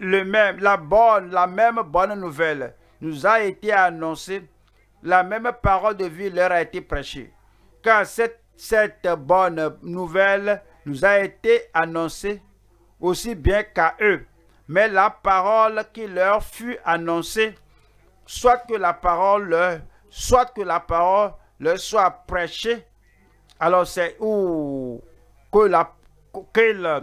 même, la, bonne, la même bonne nouvelle nous a été annoncée la même parole de vie leur a été prêchée. Car cette, bonne nouvelle nous a été annoncée aussi bien qu'à eux. Mais la parole qui leur fut annoncée, soit que la parole leur, soit que la parole leur soit prêchée, alors c'est où qu'ils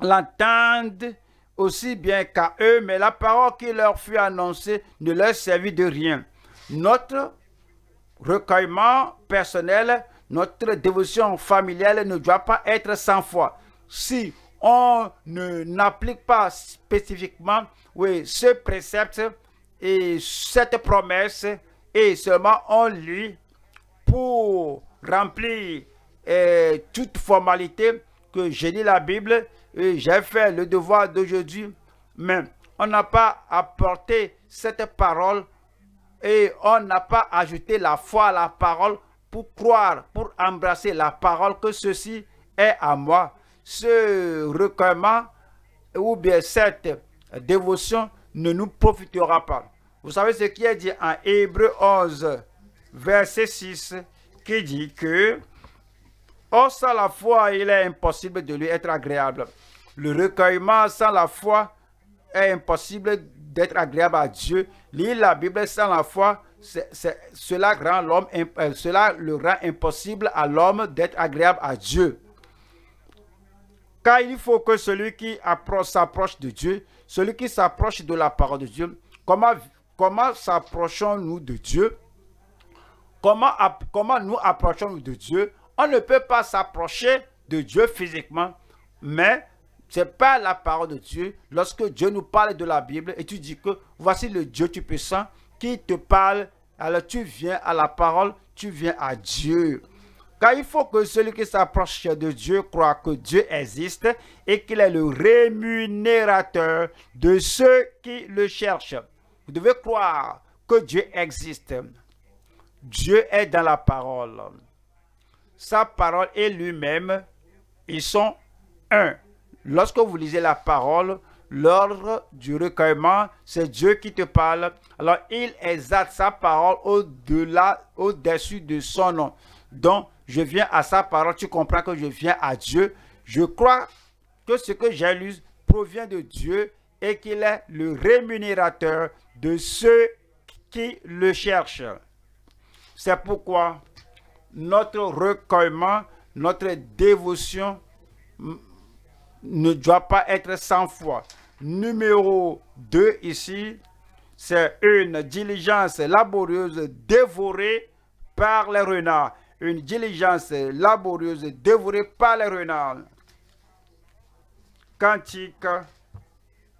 l'entendent aussi bien qu'à eux, mais la parole qui leur fut annoncée ne leur servit de rien notre recueillement personnel, notre dévotion familiale ne doit pas être sans foi. Si on n'applique pas spécifiquement oui, ce précepte et cette promesse, et seulement on lit pour remplir euh, toute formalité que j'ai lu la Bible, et j'ai fait le devoir d'aujourd'hui, mais on n'a pas apporté cette parole et on n'a pas ajouté la foi à la parole pour croire, pour embrasser la parole que ceci est à moi. Ce recueillement ou bien cette dévotion ne nous profitera pas. Vous savez ce qui est dit en Hébreu 11, verset 6, qui dit que oh, sans la foi, il est impossible de lui être agréable. Le recueillement sans la foi est impossible d'être agréable à Dieu. Lire la Bible sans la foi, cela, rend l'homme, euh, cela le rend impossible à l'homme d'être agréable à Dieu. Car il faut que celui qui s'approche de Dieu, celui qui s'approche de la parole de Dieu, comment, comment s'approchons-nous de Dieu comment, comment nous approchons-nous de Dieu On ne peut pas s'approcher de Dieu physiquement, mais c'est pas la parole de Dieu. Lorsque Dieu nous parle de la Bible et tu dis que voici le Dieu Tout-Puissant qui te parle, alors tu viens à la parole, tu viens à Dieu. Car il faut que celui qui s'approche de Dieu croit que Dieu existe et qu'il est le rémunérateur de ceux qui le cherchent. Vous devez croire que Dieu existe. Dieu est dans la parole. Sa parole et lui-même, ils sont un. Lorsque vous lisez la parole, l'ordre du recueillement, c'est Dieu qui te parle. Alors, il exalte sa parole au-delà, au-dessus de son nom. Donc, je viens à sa parole, tu comprends que je viens à Dieu. Je crois que ce que j'ai provient de Dieu et qu'il est le rémunérateur de ceux qui le cherchent. C'est pourquoi notre recueillement, notre dévotion ne doit pas être sans foi. Numéro 2 ici, c'est une diligence laborieuse dévorée par les renards. Une diligence laborieuse dévorée par les renards. Cantique,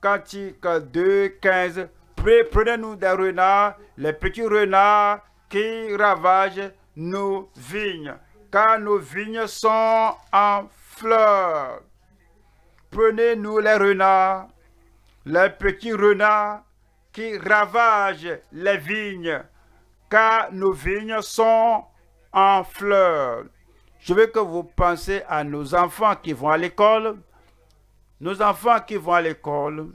cantique 2, 15. Prenez-nous des renards, les petits renards qui ravagent nos vignes, car nos vignes sont en fleurs. Prenez-nous les renards, les petits renards qui ravagent les vignes, car nos vignes sont en fleurs. Je veux que vous pensez à nos enfants qui vont à l'école, nos enfants qui vont à l'école,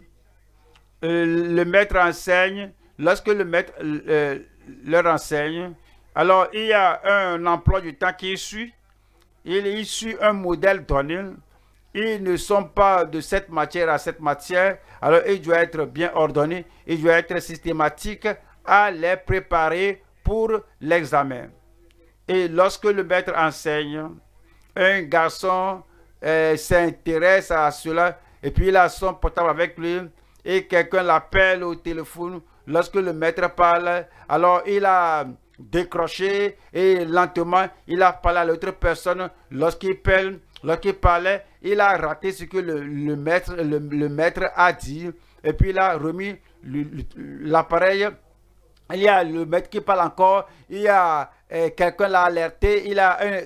euh, le maître enseigne, lorsque le maître euh, leur enseigne, alors il y a un emploi du temps qui est suit, il est suit un modèle donné, ils ne sont pas de cette matière à cette matière. Alors, il doit être bien ordonné, il doit être systématique à les préparer pour l'examen. Et lorsque le maître enseigne, un garçon euh, s'intéresse à cela et puis il a son portable avec lui et quelqu'un l'appelle au téléphone. Lorsque le maître parle, alors il a décroché et lentement, il a parlé à l'autre personne. Lorsqu'il parle, lorsqu'il parlait, il a raté ce que le, maître, le, maître a dit. Et puis il a remis l'appareil. Il y a le maître qui parle encore. Il y a quelqu'un l'a alerté, il a un,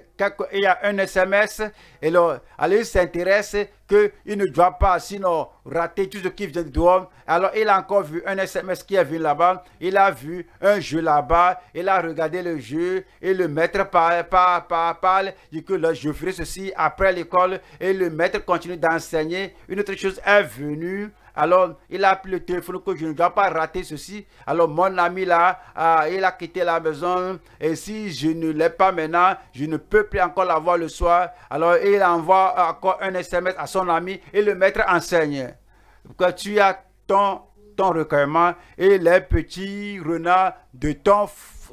il y a un SMS, et alors il s'intéresse qu'il ne doit pas sinon rater tout ce qui vient de Alors il a encore vu un SMS qui est venu là-bas, il a vu un jeu là-bas, il a regardé le jeu, et le maître parle, parle, dit que le je ferai ceci après l'école, et le maître continue d'enseigner. Une autre chose est venue, alors, il a appelé le téléphone que je ne dois pas rater ceci. Alors, mon ami là, ah, il a quitté la maison. Et si je ne l'ai pas maintenant, je ne peux plus encore l'avoir le soir. Alors, il envoie encore un SMS à son ami et le maître enseigne que tu as ton ton recueillement et les petits renards de ton,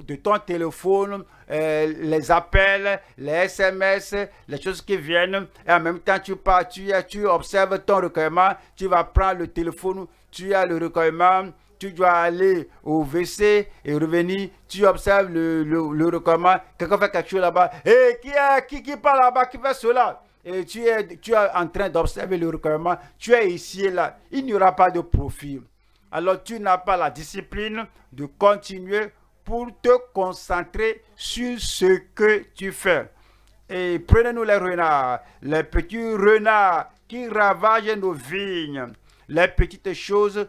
de ton téléphone, euh, les appels, les SMS, les choses qui viennent. Et en même temps, tu pars, tu, tu observes ton recueillement, tu vas prendre le téléphone, tu as le recueillement, tu dois aller au WC et revenir, tu observes le, le, recueillement, quelqu'un fait quelque chose là-bas. Et eh, qui, est, qui, qui parle là-bas, qui fait cela et tu es, tu es en train d'observer le recueillement, tu es ici et là, il n'y aura pas de profit alors tu n'as pas la discipline de continuer pour te concentrer sur ce que tu fais. Et prenez-nous les renards, les petits renards qui ravagent nos vignes, les petites choses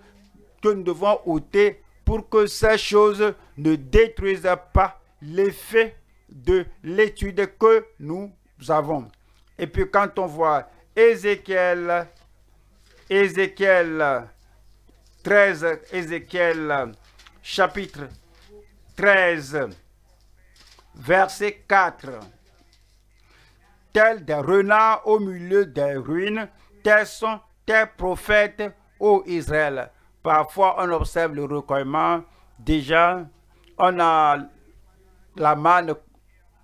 que nous devons ôter pour que ces choses ne détruisent pas l'effet de l'étude que nous avons. Et puis quand on voit Ézéchiel, Ézéchiel 13, Ézéchiel chapitre 13, verset 4. Tels des renards au milieu des ruines, tels sont tes prophètes, ô Israël. Parfois, on observe le recueillement. Déjà, on a la manne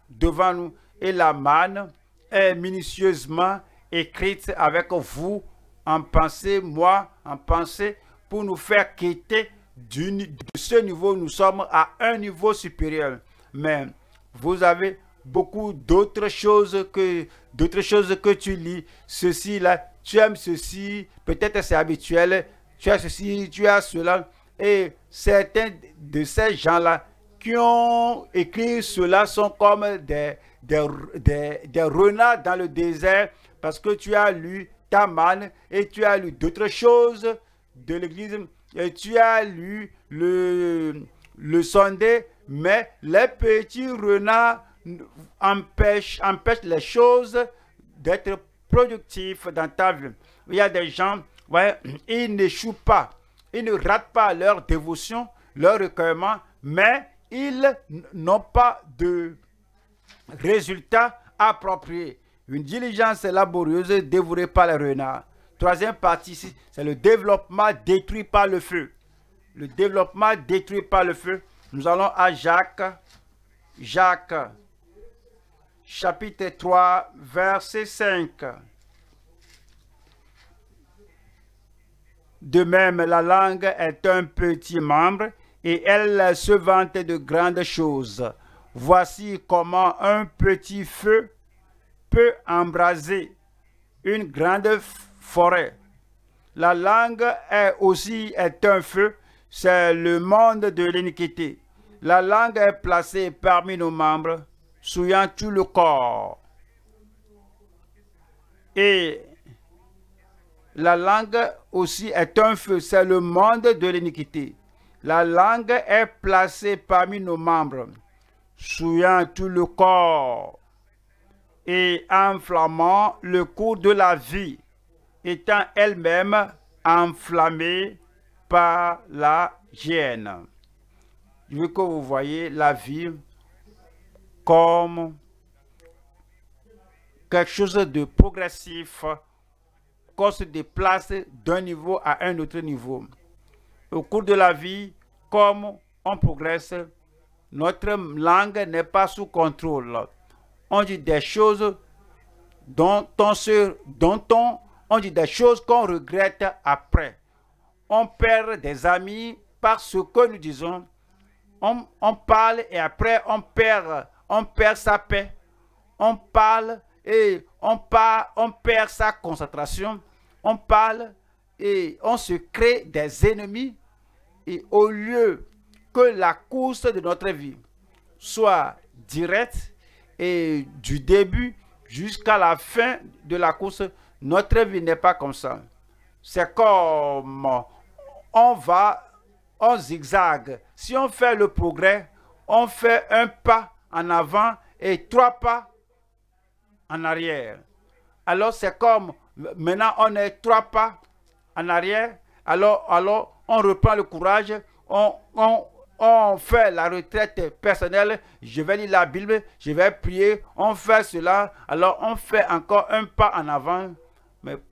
devant nous et la manne est minutieusement écrite avec vous en pensée, moi en pensée, pour nous faire quitter de ce niveau. Nous sommes à un niveau supérieur. Mais vous avez beaucoup d'autres choses que d'autres choses que tu lis. Ceci là, tu aimes ceci, peut-être c'est habituel. Tu as ceci, tu as cela. Et certains de ces gens-là qui ont écrit cela sont comme des, des, des, des renards dans le désert parce que tu as lu Taman et tu as lu d'autres choses de l'Église, et tu as lu le, le sondé, mais les petits renards empêchent, empêchent les choses d'être productives dans ta vie. Il y a des gens, ouais, ils n'échouent pas, ils ne ratent pas leur dévotion, leur recueillement, mais ils n'ont pas de résultats appropriés. Une diligence laborieuse dévorée par les renards. Troisième partie, c'est le développement détruit par le feu. Le développement détruit par le feu. Nous allons à Jacques, Jacques, chapitre 3, verset 5. De même, la langue est un petit membre et elle se vante de grandes choses. Voici comment un petit feu peut embraser une grande forêt. La langue est aussi est un feu, c'est le monde de l'iniquité. La langue est placée parmi nos membres, souillant tout le corps. Et la langue aussi est un feu, c'est le monde de l'iniquité. La langue est placée parmi nos membres, souillant tout le corps et enflammant le cours de la vie étant elle-même enflammée par la gêne. Je veux que vous voyez la vie comme quelque chose de progressif qu'on se déplace d'un niveau à un autre niveau. Au cours de la vie, comme on progresse, notre langue n'est pas sous contrôle. On dit des choses dont on se, dont on on dit des choses qu'on regrette après. On perd des amis par ce que nous disons. On, parle et après on perd, on perd sa paix. On parle et on, on perd sa concentration. On parle et on se crée des ennemis. Et au lieu que la course de notre vie soit directe et du début jusqu'à la fin de la course, notre vie n'est pas comme ça. C'est comme on va, on zigzag. Si on fait le progrès, on fait un pas en avant et trois pas en arrière. Alors c'est comme maintenant on est trois pas en arrière. Alors, alors on reprend le courage, on, on fait la retraite personnelle, je vais lire la Bible, je vais prier, on fait cela, alors on fait encore un pas en avant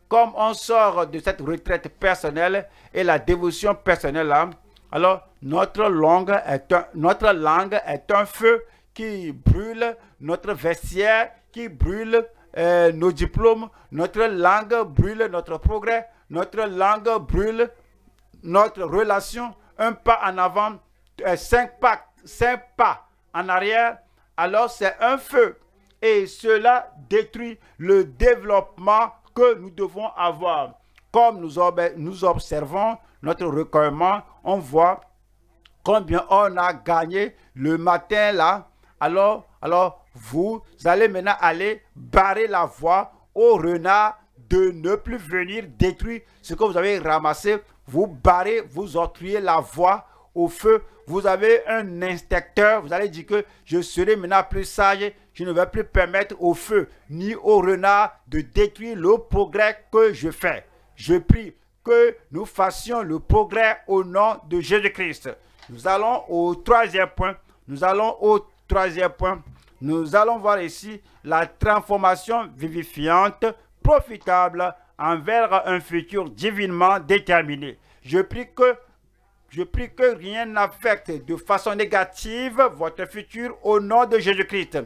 comme on sort de cette retraite personnelle et la dévotion personnelle, hein. alors notre langue est un, notre langue est un feu qui brûle, notre vestiaire qui brûle euh, nos diplômes, notre langue brûle notre progrès, notre langue brûle notre relation, un pas en avant, euh, cinq, pas, cinq pas en arrière, alors c'est un feu et cela détruit le développement nous devons avoir. Comme nous, nous observons notre recueillement, on voit combien on a gagné le matin là. Alors, alors vous allez maintenant aller barrer la voie au renard de ne plus venir détruire ce que vous avez ramassé. Vous barrez, vous octroyez la voie au feu. Vous avez un inspecteur. Vous allez dire que je serai maintenant plus sage je ne vais plus permettre au feu ni au renard de détruire le progrès que je fais. Je prie que nous fassions le progrès au nom de Jésus-Christ. Nous allons au troisième point. Nous allons au troisième point. Nous allons voir ici la transformation vivifiante, profitable envers un futur divinement déterminé. Je prie que je prie que rien n'affecte de façon négative votre futur au nom de Jésus-Christ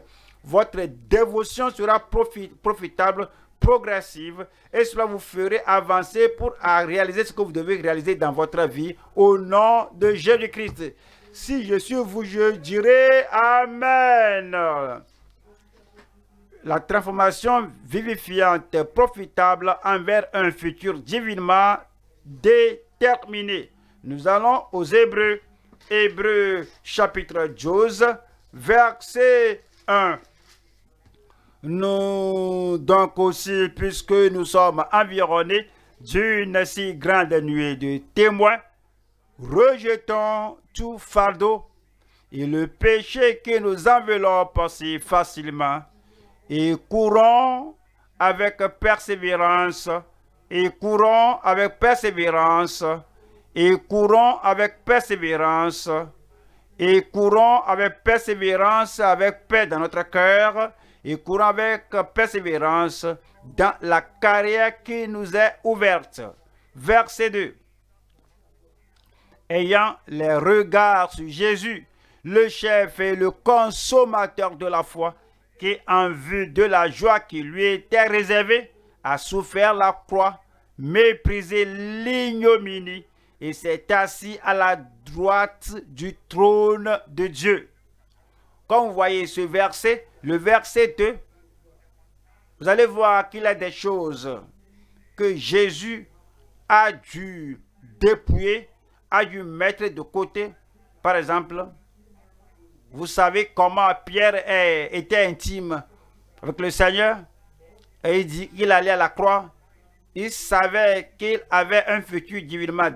votre dévotion sera profitable, progressive, et cela vous fera avancer pour réaliser ce que vous devez réaliser dans votre vie au nom de Jésus-Christ. Si je suis vous, je dirai Amen. La transformation vivifiante, profitable envers un futur divinement déterminé. Nous allons aux Hébreux. Hébreux chapitre 12, verset 1 nous donc aussi, puisque nous sommes environnés d'une si grande nuée de témoins, rejetons tout fardeau et le péché qui nous enveloppe si facilement et courons avec persévérance et courons avec persévérance et courons avec persévérance et courons avec persévérance avec paix dans notre cœur et courant avec persévérance dans la carrière qui nous est ouverte. Verset 2. Ayant les regards sur Jésus, le chef et le consommateur de la foi, qui en vue de la joie qui lui était réservée, a souffert la croix, méprisé l'ignominie et s'est assis à la droite du trône de Dieu. Quand vous voyez ce verset, le verset 2, vous allez voir qu'il y a des choses que Jésus a dû dépouiller, a dû mettre de côté. Par exemple, vous savez comment Pierre était intime avec le Seigneur. Et il dit qu'il allait à la croix. Il savait qu'il avait un futur divinement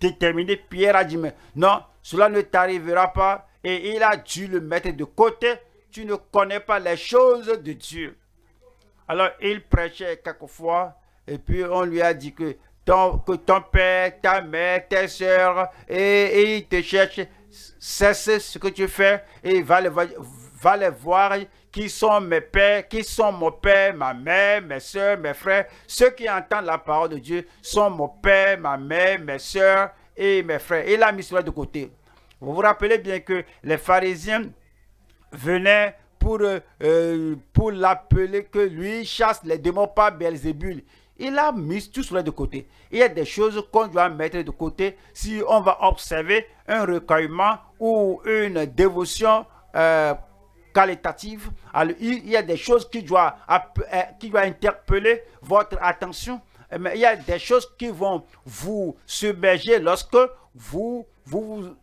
déterminé. Pierre a dit, mais non, cela ne t'arrivera pas. Et il a dû le mettre de côté tu ne connais pas les choses de Dieu. Alors il prêchait quelquefois et puis on lui a dit que ton, que ton père, ta mère, tes soeurs, et, il ils te cherchent, cesse ce que tu fais et va les, va les voir qui sont mes pères, qui sont mon père, ma mère, mes soeurs, mes frères. Ceux qui entendent la parole de Dieu sont mon père, ma mère, mes soeurs et mes frères. Et a mis cela de côté. Vous vous rappelez bien que les pharisiens venait pour, euh, euh, pour l'appeler que lui chasse les démons par Belzébul. Il a mis tout cela de côté. Il y a des choses qu'on doit mettre de côté si on va observer un recueillement ou une dévotion euh, qualitative. il y a des choses qui doivent, qui interpeller votre attention. Mais il y a des choses qui vont vous submerger lorsque vous vous,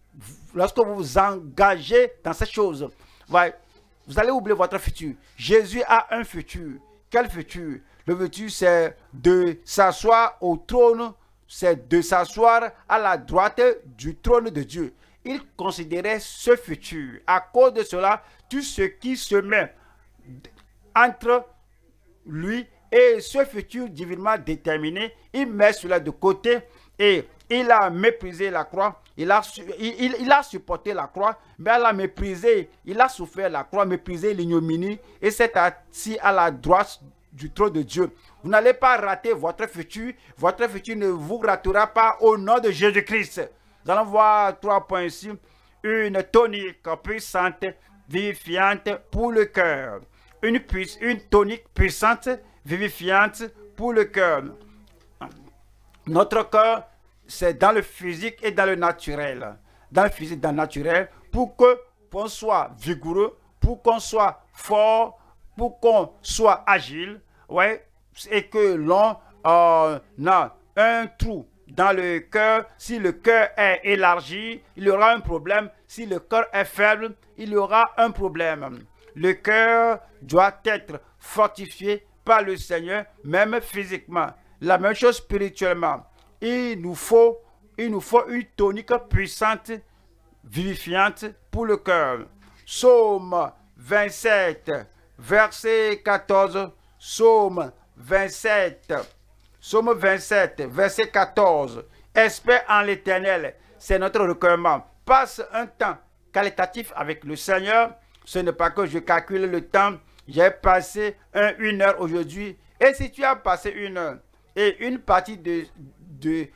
lorsque vous vous engagez dans ces choses. Vous allez oublier votre futur. Jésus a un futur. Quel futur Le futur, c'est de s'asseoir au trône, c'est de s'asseoir à la droite du trône de Dieu. Il considérait ce futur. À cause de cela, tout ce qui se met entre lui et ce futur divinement déterminé, il met cela de côté et il a méprisé la croix il a, il, il, a supporté la croix, mais elle a méprisé, il a souffert la croix, méprisé l'ignominie et s'est assis à la droite du trône de Dieu. Vous n'allez pas rater votre futur, votre futur ne vous ratera pas au nom de Jésus-Christ. Nous allons voir trois points ici. Une tonique puissante, vivifiante pour le cœur. Une, une tonique puissante, vivifiante pour le cœur. Notre cœur c'est dans le physique et dans le naturel. Dans le physique, dans le naturel, pour que qu'on soit vigoureux, pour qu'on soit fort, pour qu'on soit agile, ouais, et que l'on euh, a un trou dans le cœur. Si le cœur est élargi, il y aura un problème. Si le cœur est faible, il y aura un problème. Le cœur doit être fortifié par le Seigneur, même physiquement. La même chose spirituellement il nous faut, il nous une tonique puissante, vivifiante pour le cœur. Psaume 27, verset 14. Psaume 27, psaume 27, verset 14. Espère en l'éternel, c'est notre recueillement. Passe un temps qualitatif avec le Seigneur. Ce n'est pas que je calcule le temps. J'ai passé un, une heure aujourd'hui. Et si tu as passé une heure et une partie de, de,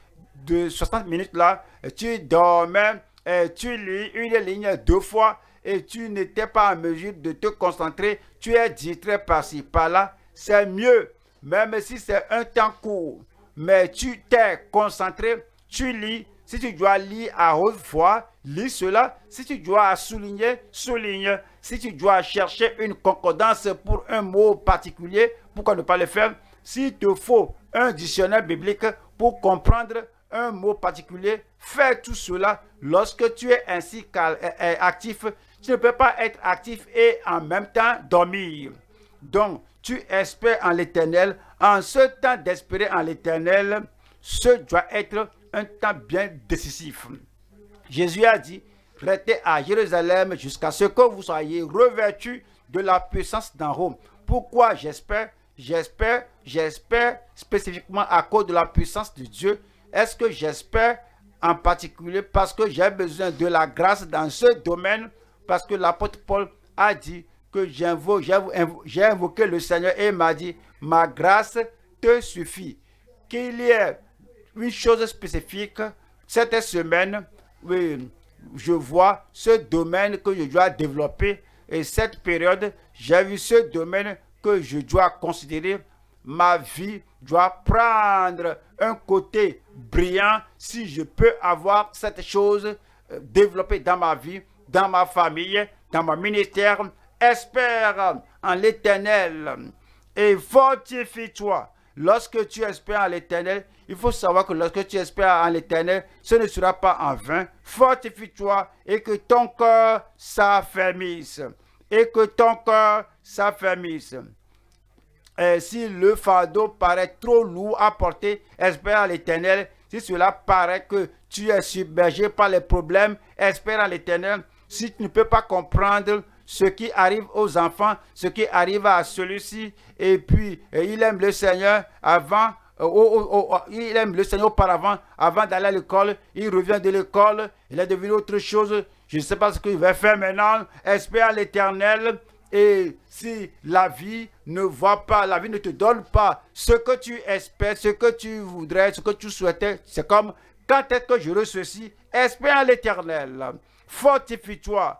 de 60 minutes là, tu dormais, et tu lis une ligne deux fois et tu n'étais pas en mesure de te concentrer, tu es distrait par-ci, par-là, c'est mieux, même si c'est un temps court, mais tu t'es concentré, tu lis, si tu dois lire à haute voix, lis cela, si tu dois souligner, souligne, si tu dois chercher une concordance pour un mot particulier, pourquoi ne pas le faire? S'il te faut un dictionnaire biblique pour comprendre un mot particulier, fais tout cela. Lorsque tu es ainsi euh, euh, actif, tu ne peux pas être actif et en même temps dormir. Donc, tu espères en l'éternel. En ce temps d'espérer en l'éternel, ce doit être un temps bien décisif. Jésus a dit, prêtez à Jérusalem jusqu'à ce que vous soyez revêtus de la puissance dans Rome. Pourquoi j'espère J'espère, j'espère spécifiquement à cause de la puissance de Dieu. Est-ce que j'espère en particulier parce que j'ai besoin de la grâce dans ce domaine? Parce que l'apôtre Paul a dit que j'ai invoqué le Seigneur et m'a dit, ma grâce te suffit. Qu'il y ait une chose spécifique cette semaine, oui, je vois ce domaine que je dois développer et cette période, j'ai vu ce domaine que je dois considérer, ma vie doit prendre un côté brillant si je peux avoir cette chose euh, développée dans ma vie, dans ma famille, dans mon ministère. Espère en l'éternel et fortifie-toi. Lorsque tu espères en l'éternel, il faut savoir que lorsque tu espères en l'éternel, ce ne sera pas en vain. Fortifie-toi et que ton cœur s'affermisse et que ton cœur sa famille si le fardeau paraît trop lourd à porter, espère à l'Éternel. Si cela paraît que tu es submergé par les problèmes, espère à l'Éternel. Si tu ne peux pas comprendre ce qui arrive aux enfants, ce qui arrive à celui-ci, et puis il aime le Seigneur avant, euh, il aime le Seigneur auparavant, avant d'aller à l'école, il revient de l'école, il est devenu autre chose, je ne sais pas ce qu'il va faire maintenant, espère à l'éternel, et si la vie ne voit pas, la vie ne te donne pas ce que tu espères, ce que tu voudrais, ce que tu souhaitais, c'est comme quand est-ce que je ceci Espère à l'éternel, fortifie-toi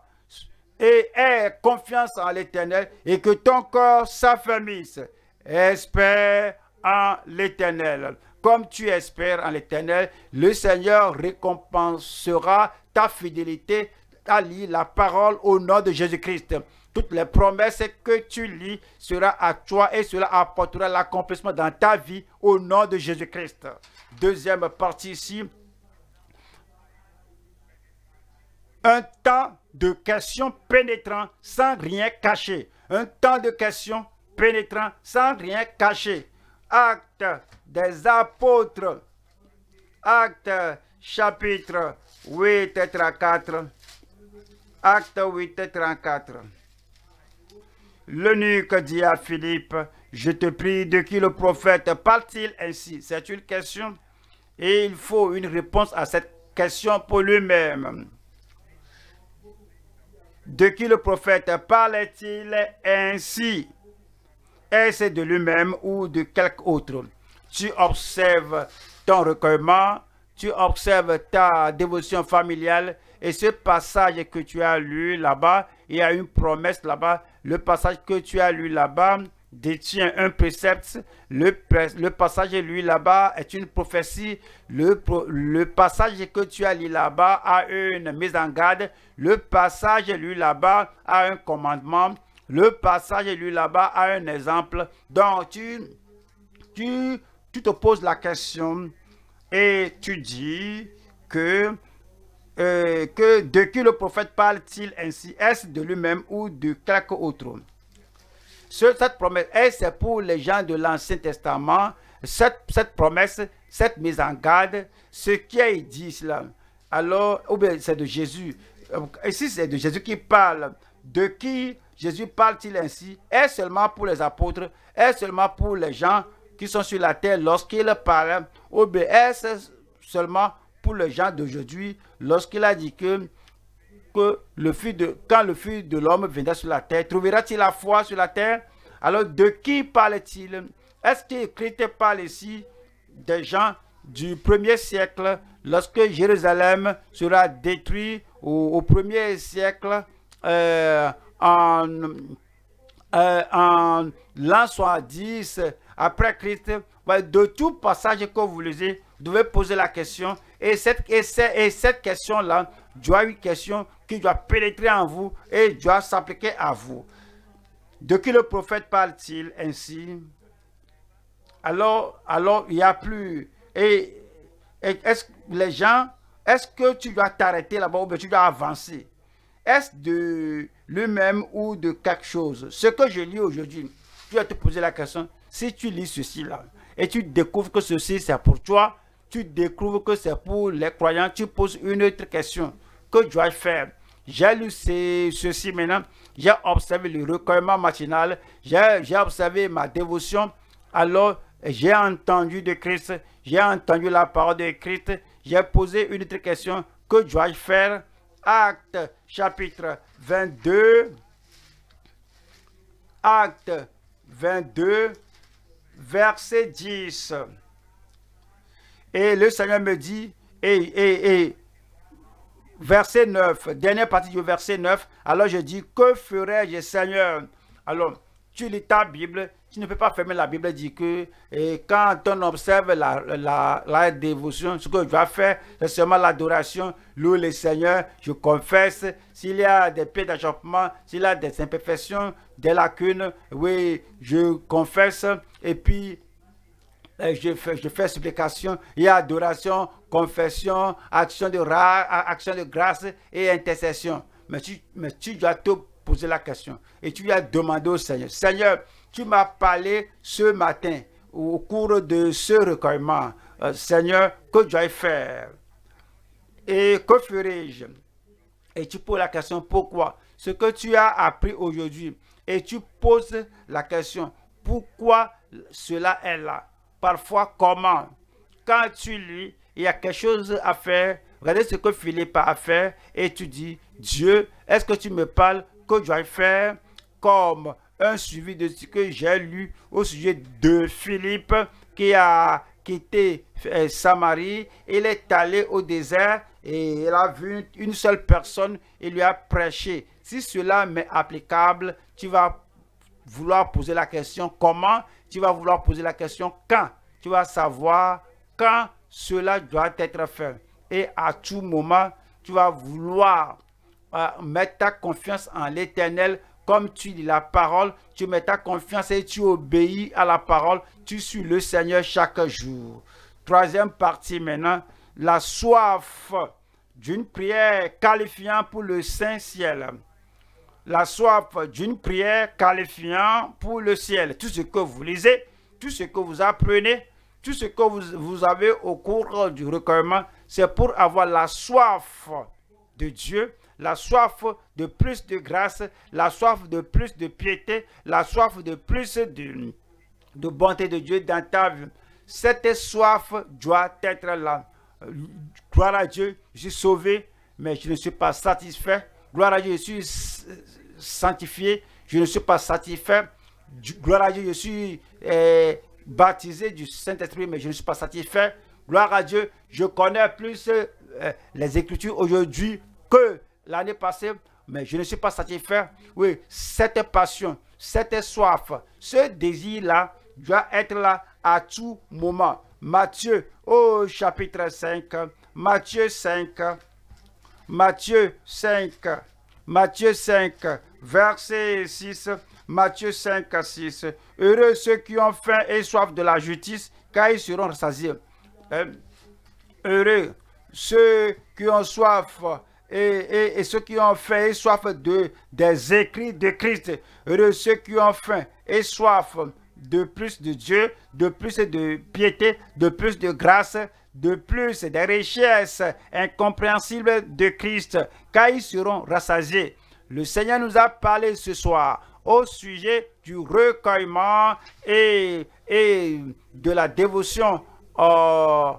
et aie confiance en l'éternel et que ton corps s'affermisse. Espère en l'éternel. Comme tu espères en l'éternel, le Seigneur récompensera ta fidélité. allie la parole au nom de Jésus-Christ. Toutes les promesses que tu lis seront à toi et cela apportera l'accomplissement dans ta vie au nom de Jésus-Christ. Deuxième partie ici. Un temps de questions pénétrant sans rien cacher. Un temps de questions pénétrant sans rien cacher. Acte des apôtres. Acte chapitre 8 et 34. Acte 8 et 34. L'eunuque dit à Philippe, je te prie, de qui le prophète parle-t-il ainsi C'est une question et il faut une réponse à cette question pour lui-même. De qui le prophète parlait il ainsi Est-ce de lui-même ou de quelque autre Tu observes ton recueillement, tu observes ta dévotion familiale et ce passage que tu as lu là-bas, il y a une promesse là-bas. Le passage que tu as lu là-bas détient un précepte. Le, le passage lu là-bas est une prophétie. Le, le passage que tu as lu là-bas a une mise en garde. Le passage lu là-bas a un commandement. Le passage lu là-bas a un exemple. Donc, tu, tu te poses la question et tu dis que euh, que de qui le prophète parle-t-il ainsi Est-ce de lui-même ou de quelque autre? Cette promesse, c'est pour les gens de l'Ancien Testament, cette, promesse, cette mise en garde, ce qui est dit là, alors, ou c'est de Jésus. Euh, ici, c'est de Jésus qui parle. De qui Jésus parle-t-il ainsi Est-ce seulement pour les apôtres Est-ce seulement pour les gens qui sont sur la terre lorsqu'il parle Ou bien est-ce seulement les gens d'aujourd'hui lorsqu'il a dit que, que le fils de, quand le feu de l'homme viendra sur la terre, trouvera-t-il la foi sur la terre Alors de qui parle-t-il Est-ce qu'il parle ici des gens du premier siècle lorsque Jérusalem sera détruite au, premier siècle euh, euh, en, l'an 10 après Christ, bah, de tout passage que vous lisez, devez poser la question. Et cette, et cette, question-là doit être une question qui doit pénétrer en vous et doit s'appliquer à vous. De qui le prophète parle-t-il ainsi Alors, alors il n'y a plus. Et, est-ce que les gens, est-ce que tu dois t'arrêter là-bas ou bien tu dois avancer Est-ce de lui-même ou de quelque chose Ce que je lis aujourd'hui, tu dois te poser la question. Si tu lis ceci là et tu découvres que ceci c'est pour toi, tu découvres que c'est pour les croyants, tu poses une autre question. Que dois-je faire J'ai lu ceci maintenant, j'ai observé le recueillement matinal, j'ai observé ma dévotion, alors j'ai entendu de Christ, j'ai entendu la parole de Christ, j'ai posé une autre question. Que dois-je faire Acte chapitre 22. Acte 22, verset 10. Et le Seigneur me dit, et, et, et, verset 9, dernière partie du verset 9, alors je dis, que ferais-je, Seigneur Alors, tu lis ta Bible, tu ne peux pas fermer la Bible Dit que et quand on observe la, la, dévotion, ce que je vais faire, c'est seulement l'adoration, loue le Seigneur, je confesse. S'il y a des péchés d'achoppement, s'il y a des imperfections, des lacunes, oui, je confesse. Et puis, euh, je fais, je fais y a adoration, confession, action de, grâce et intercession. Mais tu, dois te poser la question et tu dois demander au Seigneur, Seigneur, tu m'as parlé ce matin au cours de ce recueillement. Euh, Seigneur, que dois-je faire Et que ferai-je Et tu poses la question, pourquoi Ce que tu as appris aujourd'hui, et tu poses la question, pourquoi cela est là parfois comment. Quand tu lis, il y a quelque chose à faire. Regardez ce que Philippe a à faire et tu dis, Dieu, est-ce que tu me parles que je dois faire comme un suivi de ce que j'ai lu au sujet de Philippe qui a quitté euh, Samarie. Il est allé au désert et il a vu une seule personne et lui a prêché. Si cela m'est applicable, tu vas vouloir poser la question comment, tu vas vouloir poser la question quand. Tu vas savoir quand cela doit être fait. Et à tout moment, tu vas vouloir euh, mettre ta confiance en l'Éternel comme tu lis la parole, tu mets ta confiance et tu obéis à la parole, tu suis le Seigneur chaque jour. Troisième partie maintenant, la soif d'une prière qualifiant pour le Saint-Ciel la soif d'une prière qualifiant pour le ciel. Tout ce que vous lisez, tout ce que vous apprenez, tout ce que vous, avez au cours du recueillement, c'est pour avoir la soif de Dieu, la soif de plus de grâce, la soif de plus de piété, la soif de plus de, de bonté de Dieu dans ta vie. Cette soif doit être là. Gloire à Dieu, je suis sauvé, mais je ne suis pas satisfait. Gloire à Dieu, je suis sanctifié, je ne suis pas satisfait. Gloire à Dieu, je suis euh, baptisé du Saint-Esprit, mais je ne suis pas satisfait. Gloire à Dieu, je connais plus euh, les Écritures aujourd'hui que l'année passée, mais je ne suis pas satisfait. Oui, cette passion, cette soif, ce désir-là doit être là à tout moment. Matthieu au oh, chapitre 5, Matthieu 5, Matthieu 5, Matthieu 5, verset 6, Matthieu 5 à 6. Heureux ceux qui ont faim et soif de la justice, car ils seront rassasiés. Euh, heureux ceux qui ont soif et, ceux qui ont faim et soif de, des écrits de Christ. Heureux ceux qui ont faim et soif de plus de Dieu, de plus de piété, de plus de grâce, de plus des richesses incompréhensibles de Christ, car ils seront rassasiés. Le Seigneur nous a parlé ce soir au sujet du recueillement et, de la dévotion euh,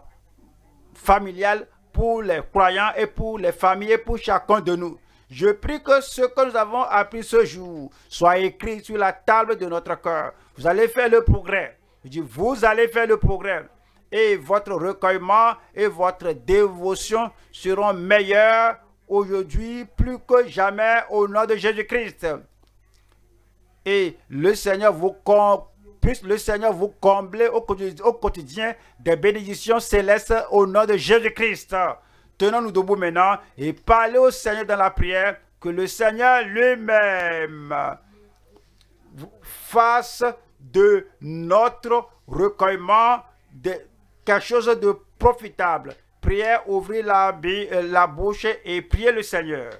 familiale pour les croyants et pour les familles et pour chacun de nous. Je prie que ce que nous avons appris ce jour soit écrit sur la table de notre cœur. Vous allez faire le progrès. Je dis, vous allez faire le progrès. Et votre recueillement et votre dévotion seront meilleurs aujourd'hui plus que jamais au nom de Jésus-Christ. Et le Seigneur vous puisse le Seigneur vous combler au quotidien, au quotidien des bénédictions célestes au nom de Jésus-Christ. Tenons-nous debout maintenant et parlez au Seigneur dans la prière que le Seigneur lui-même fasse de notre recueillement de quelque chose de profitable, prière, ouvrir la, euh, la bouche et priez le Seigneur.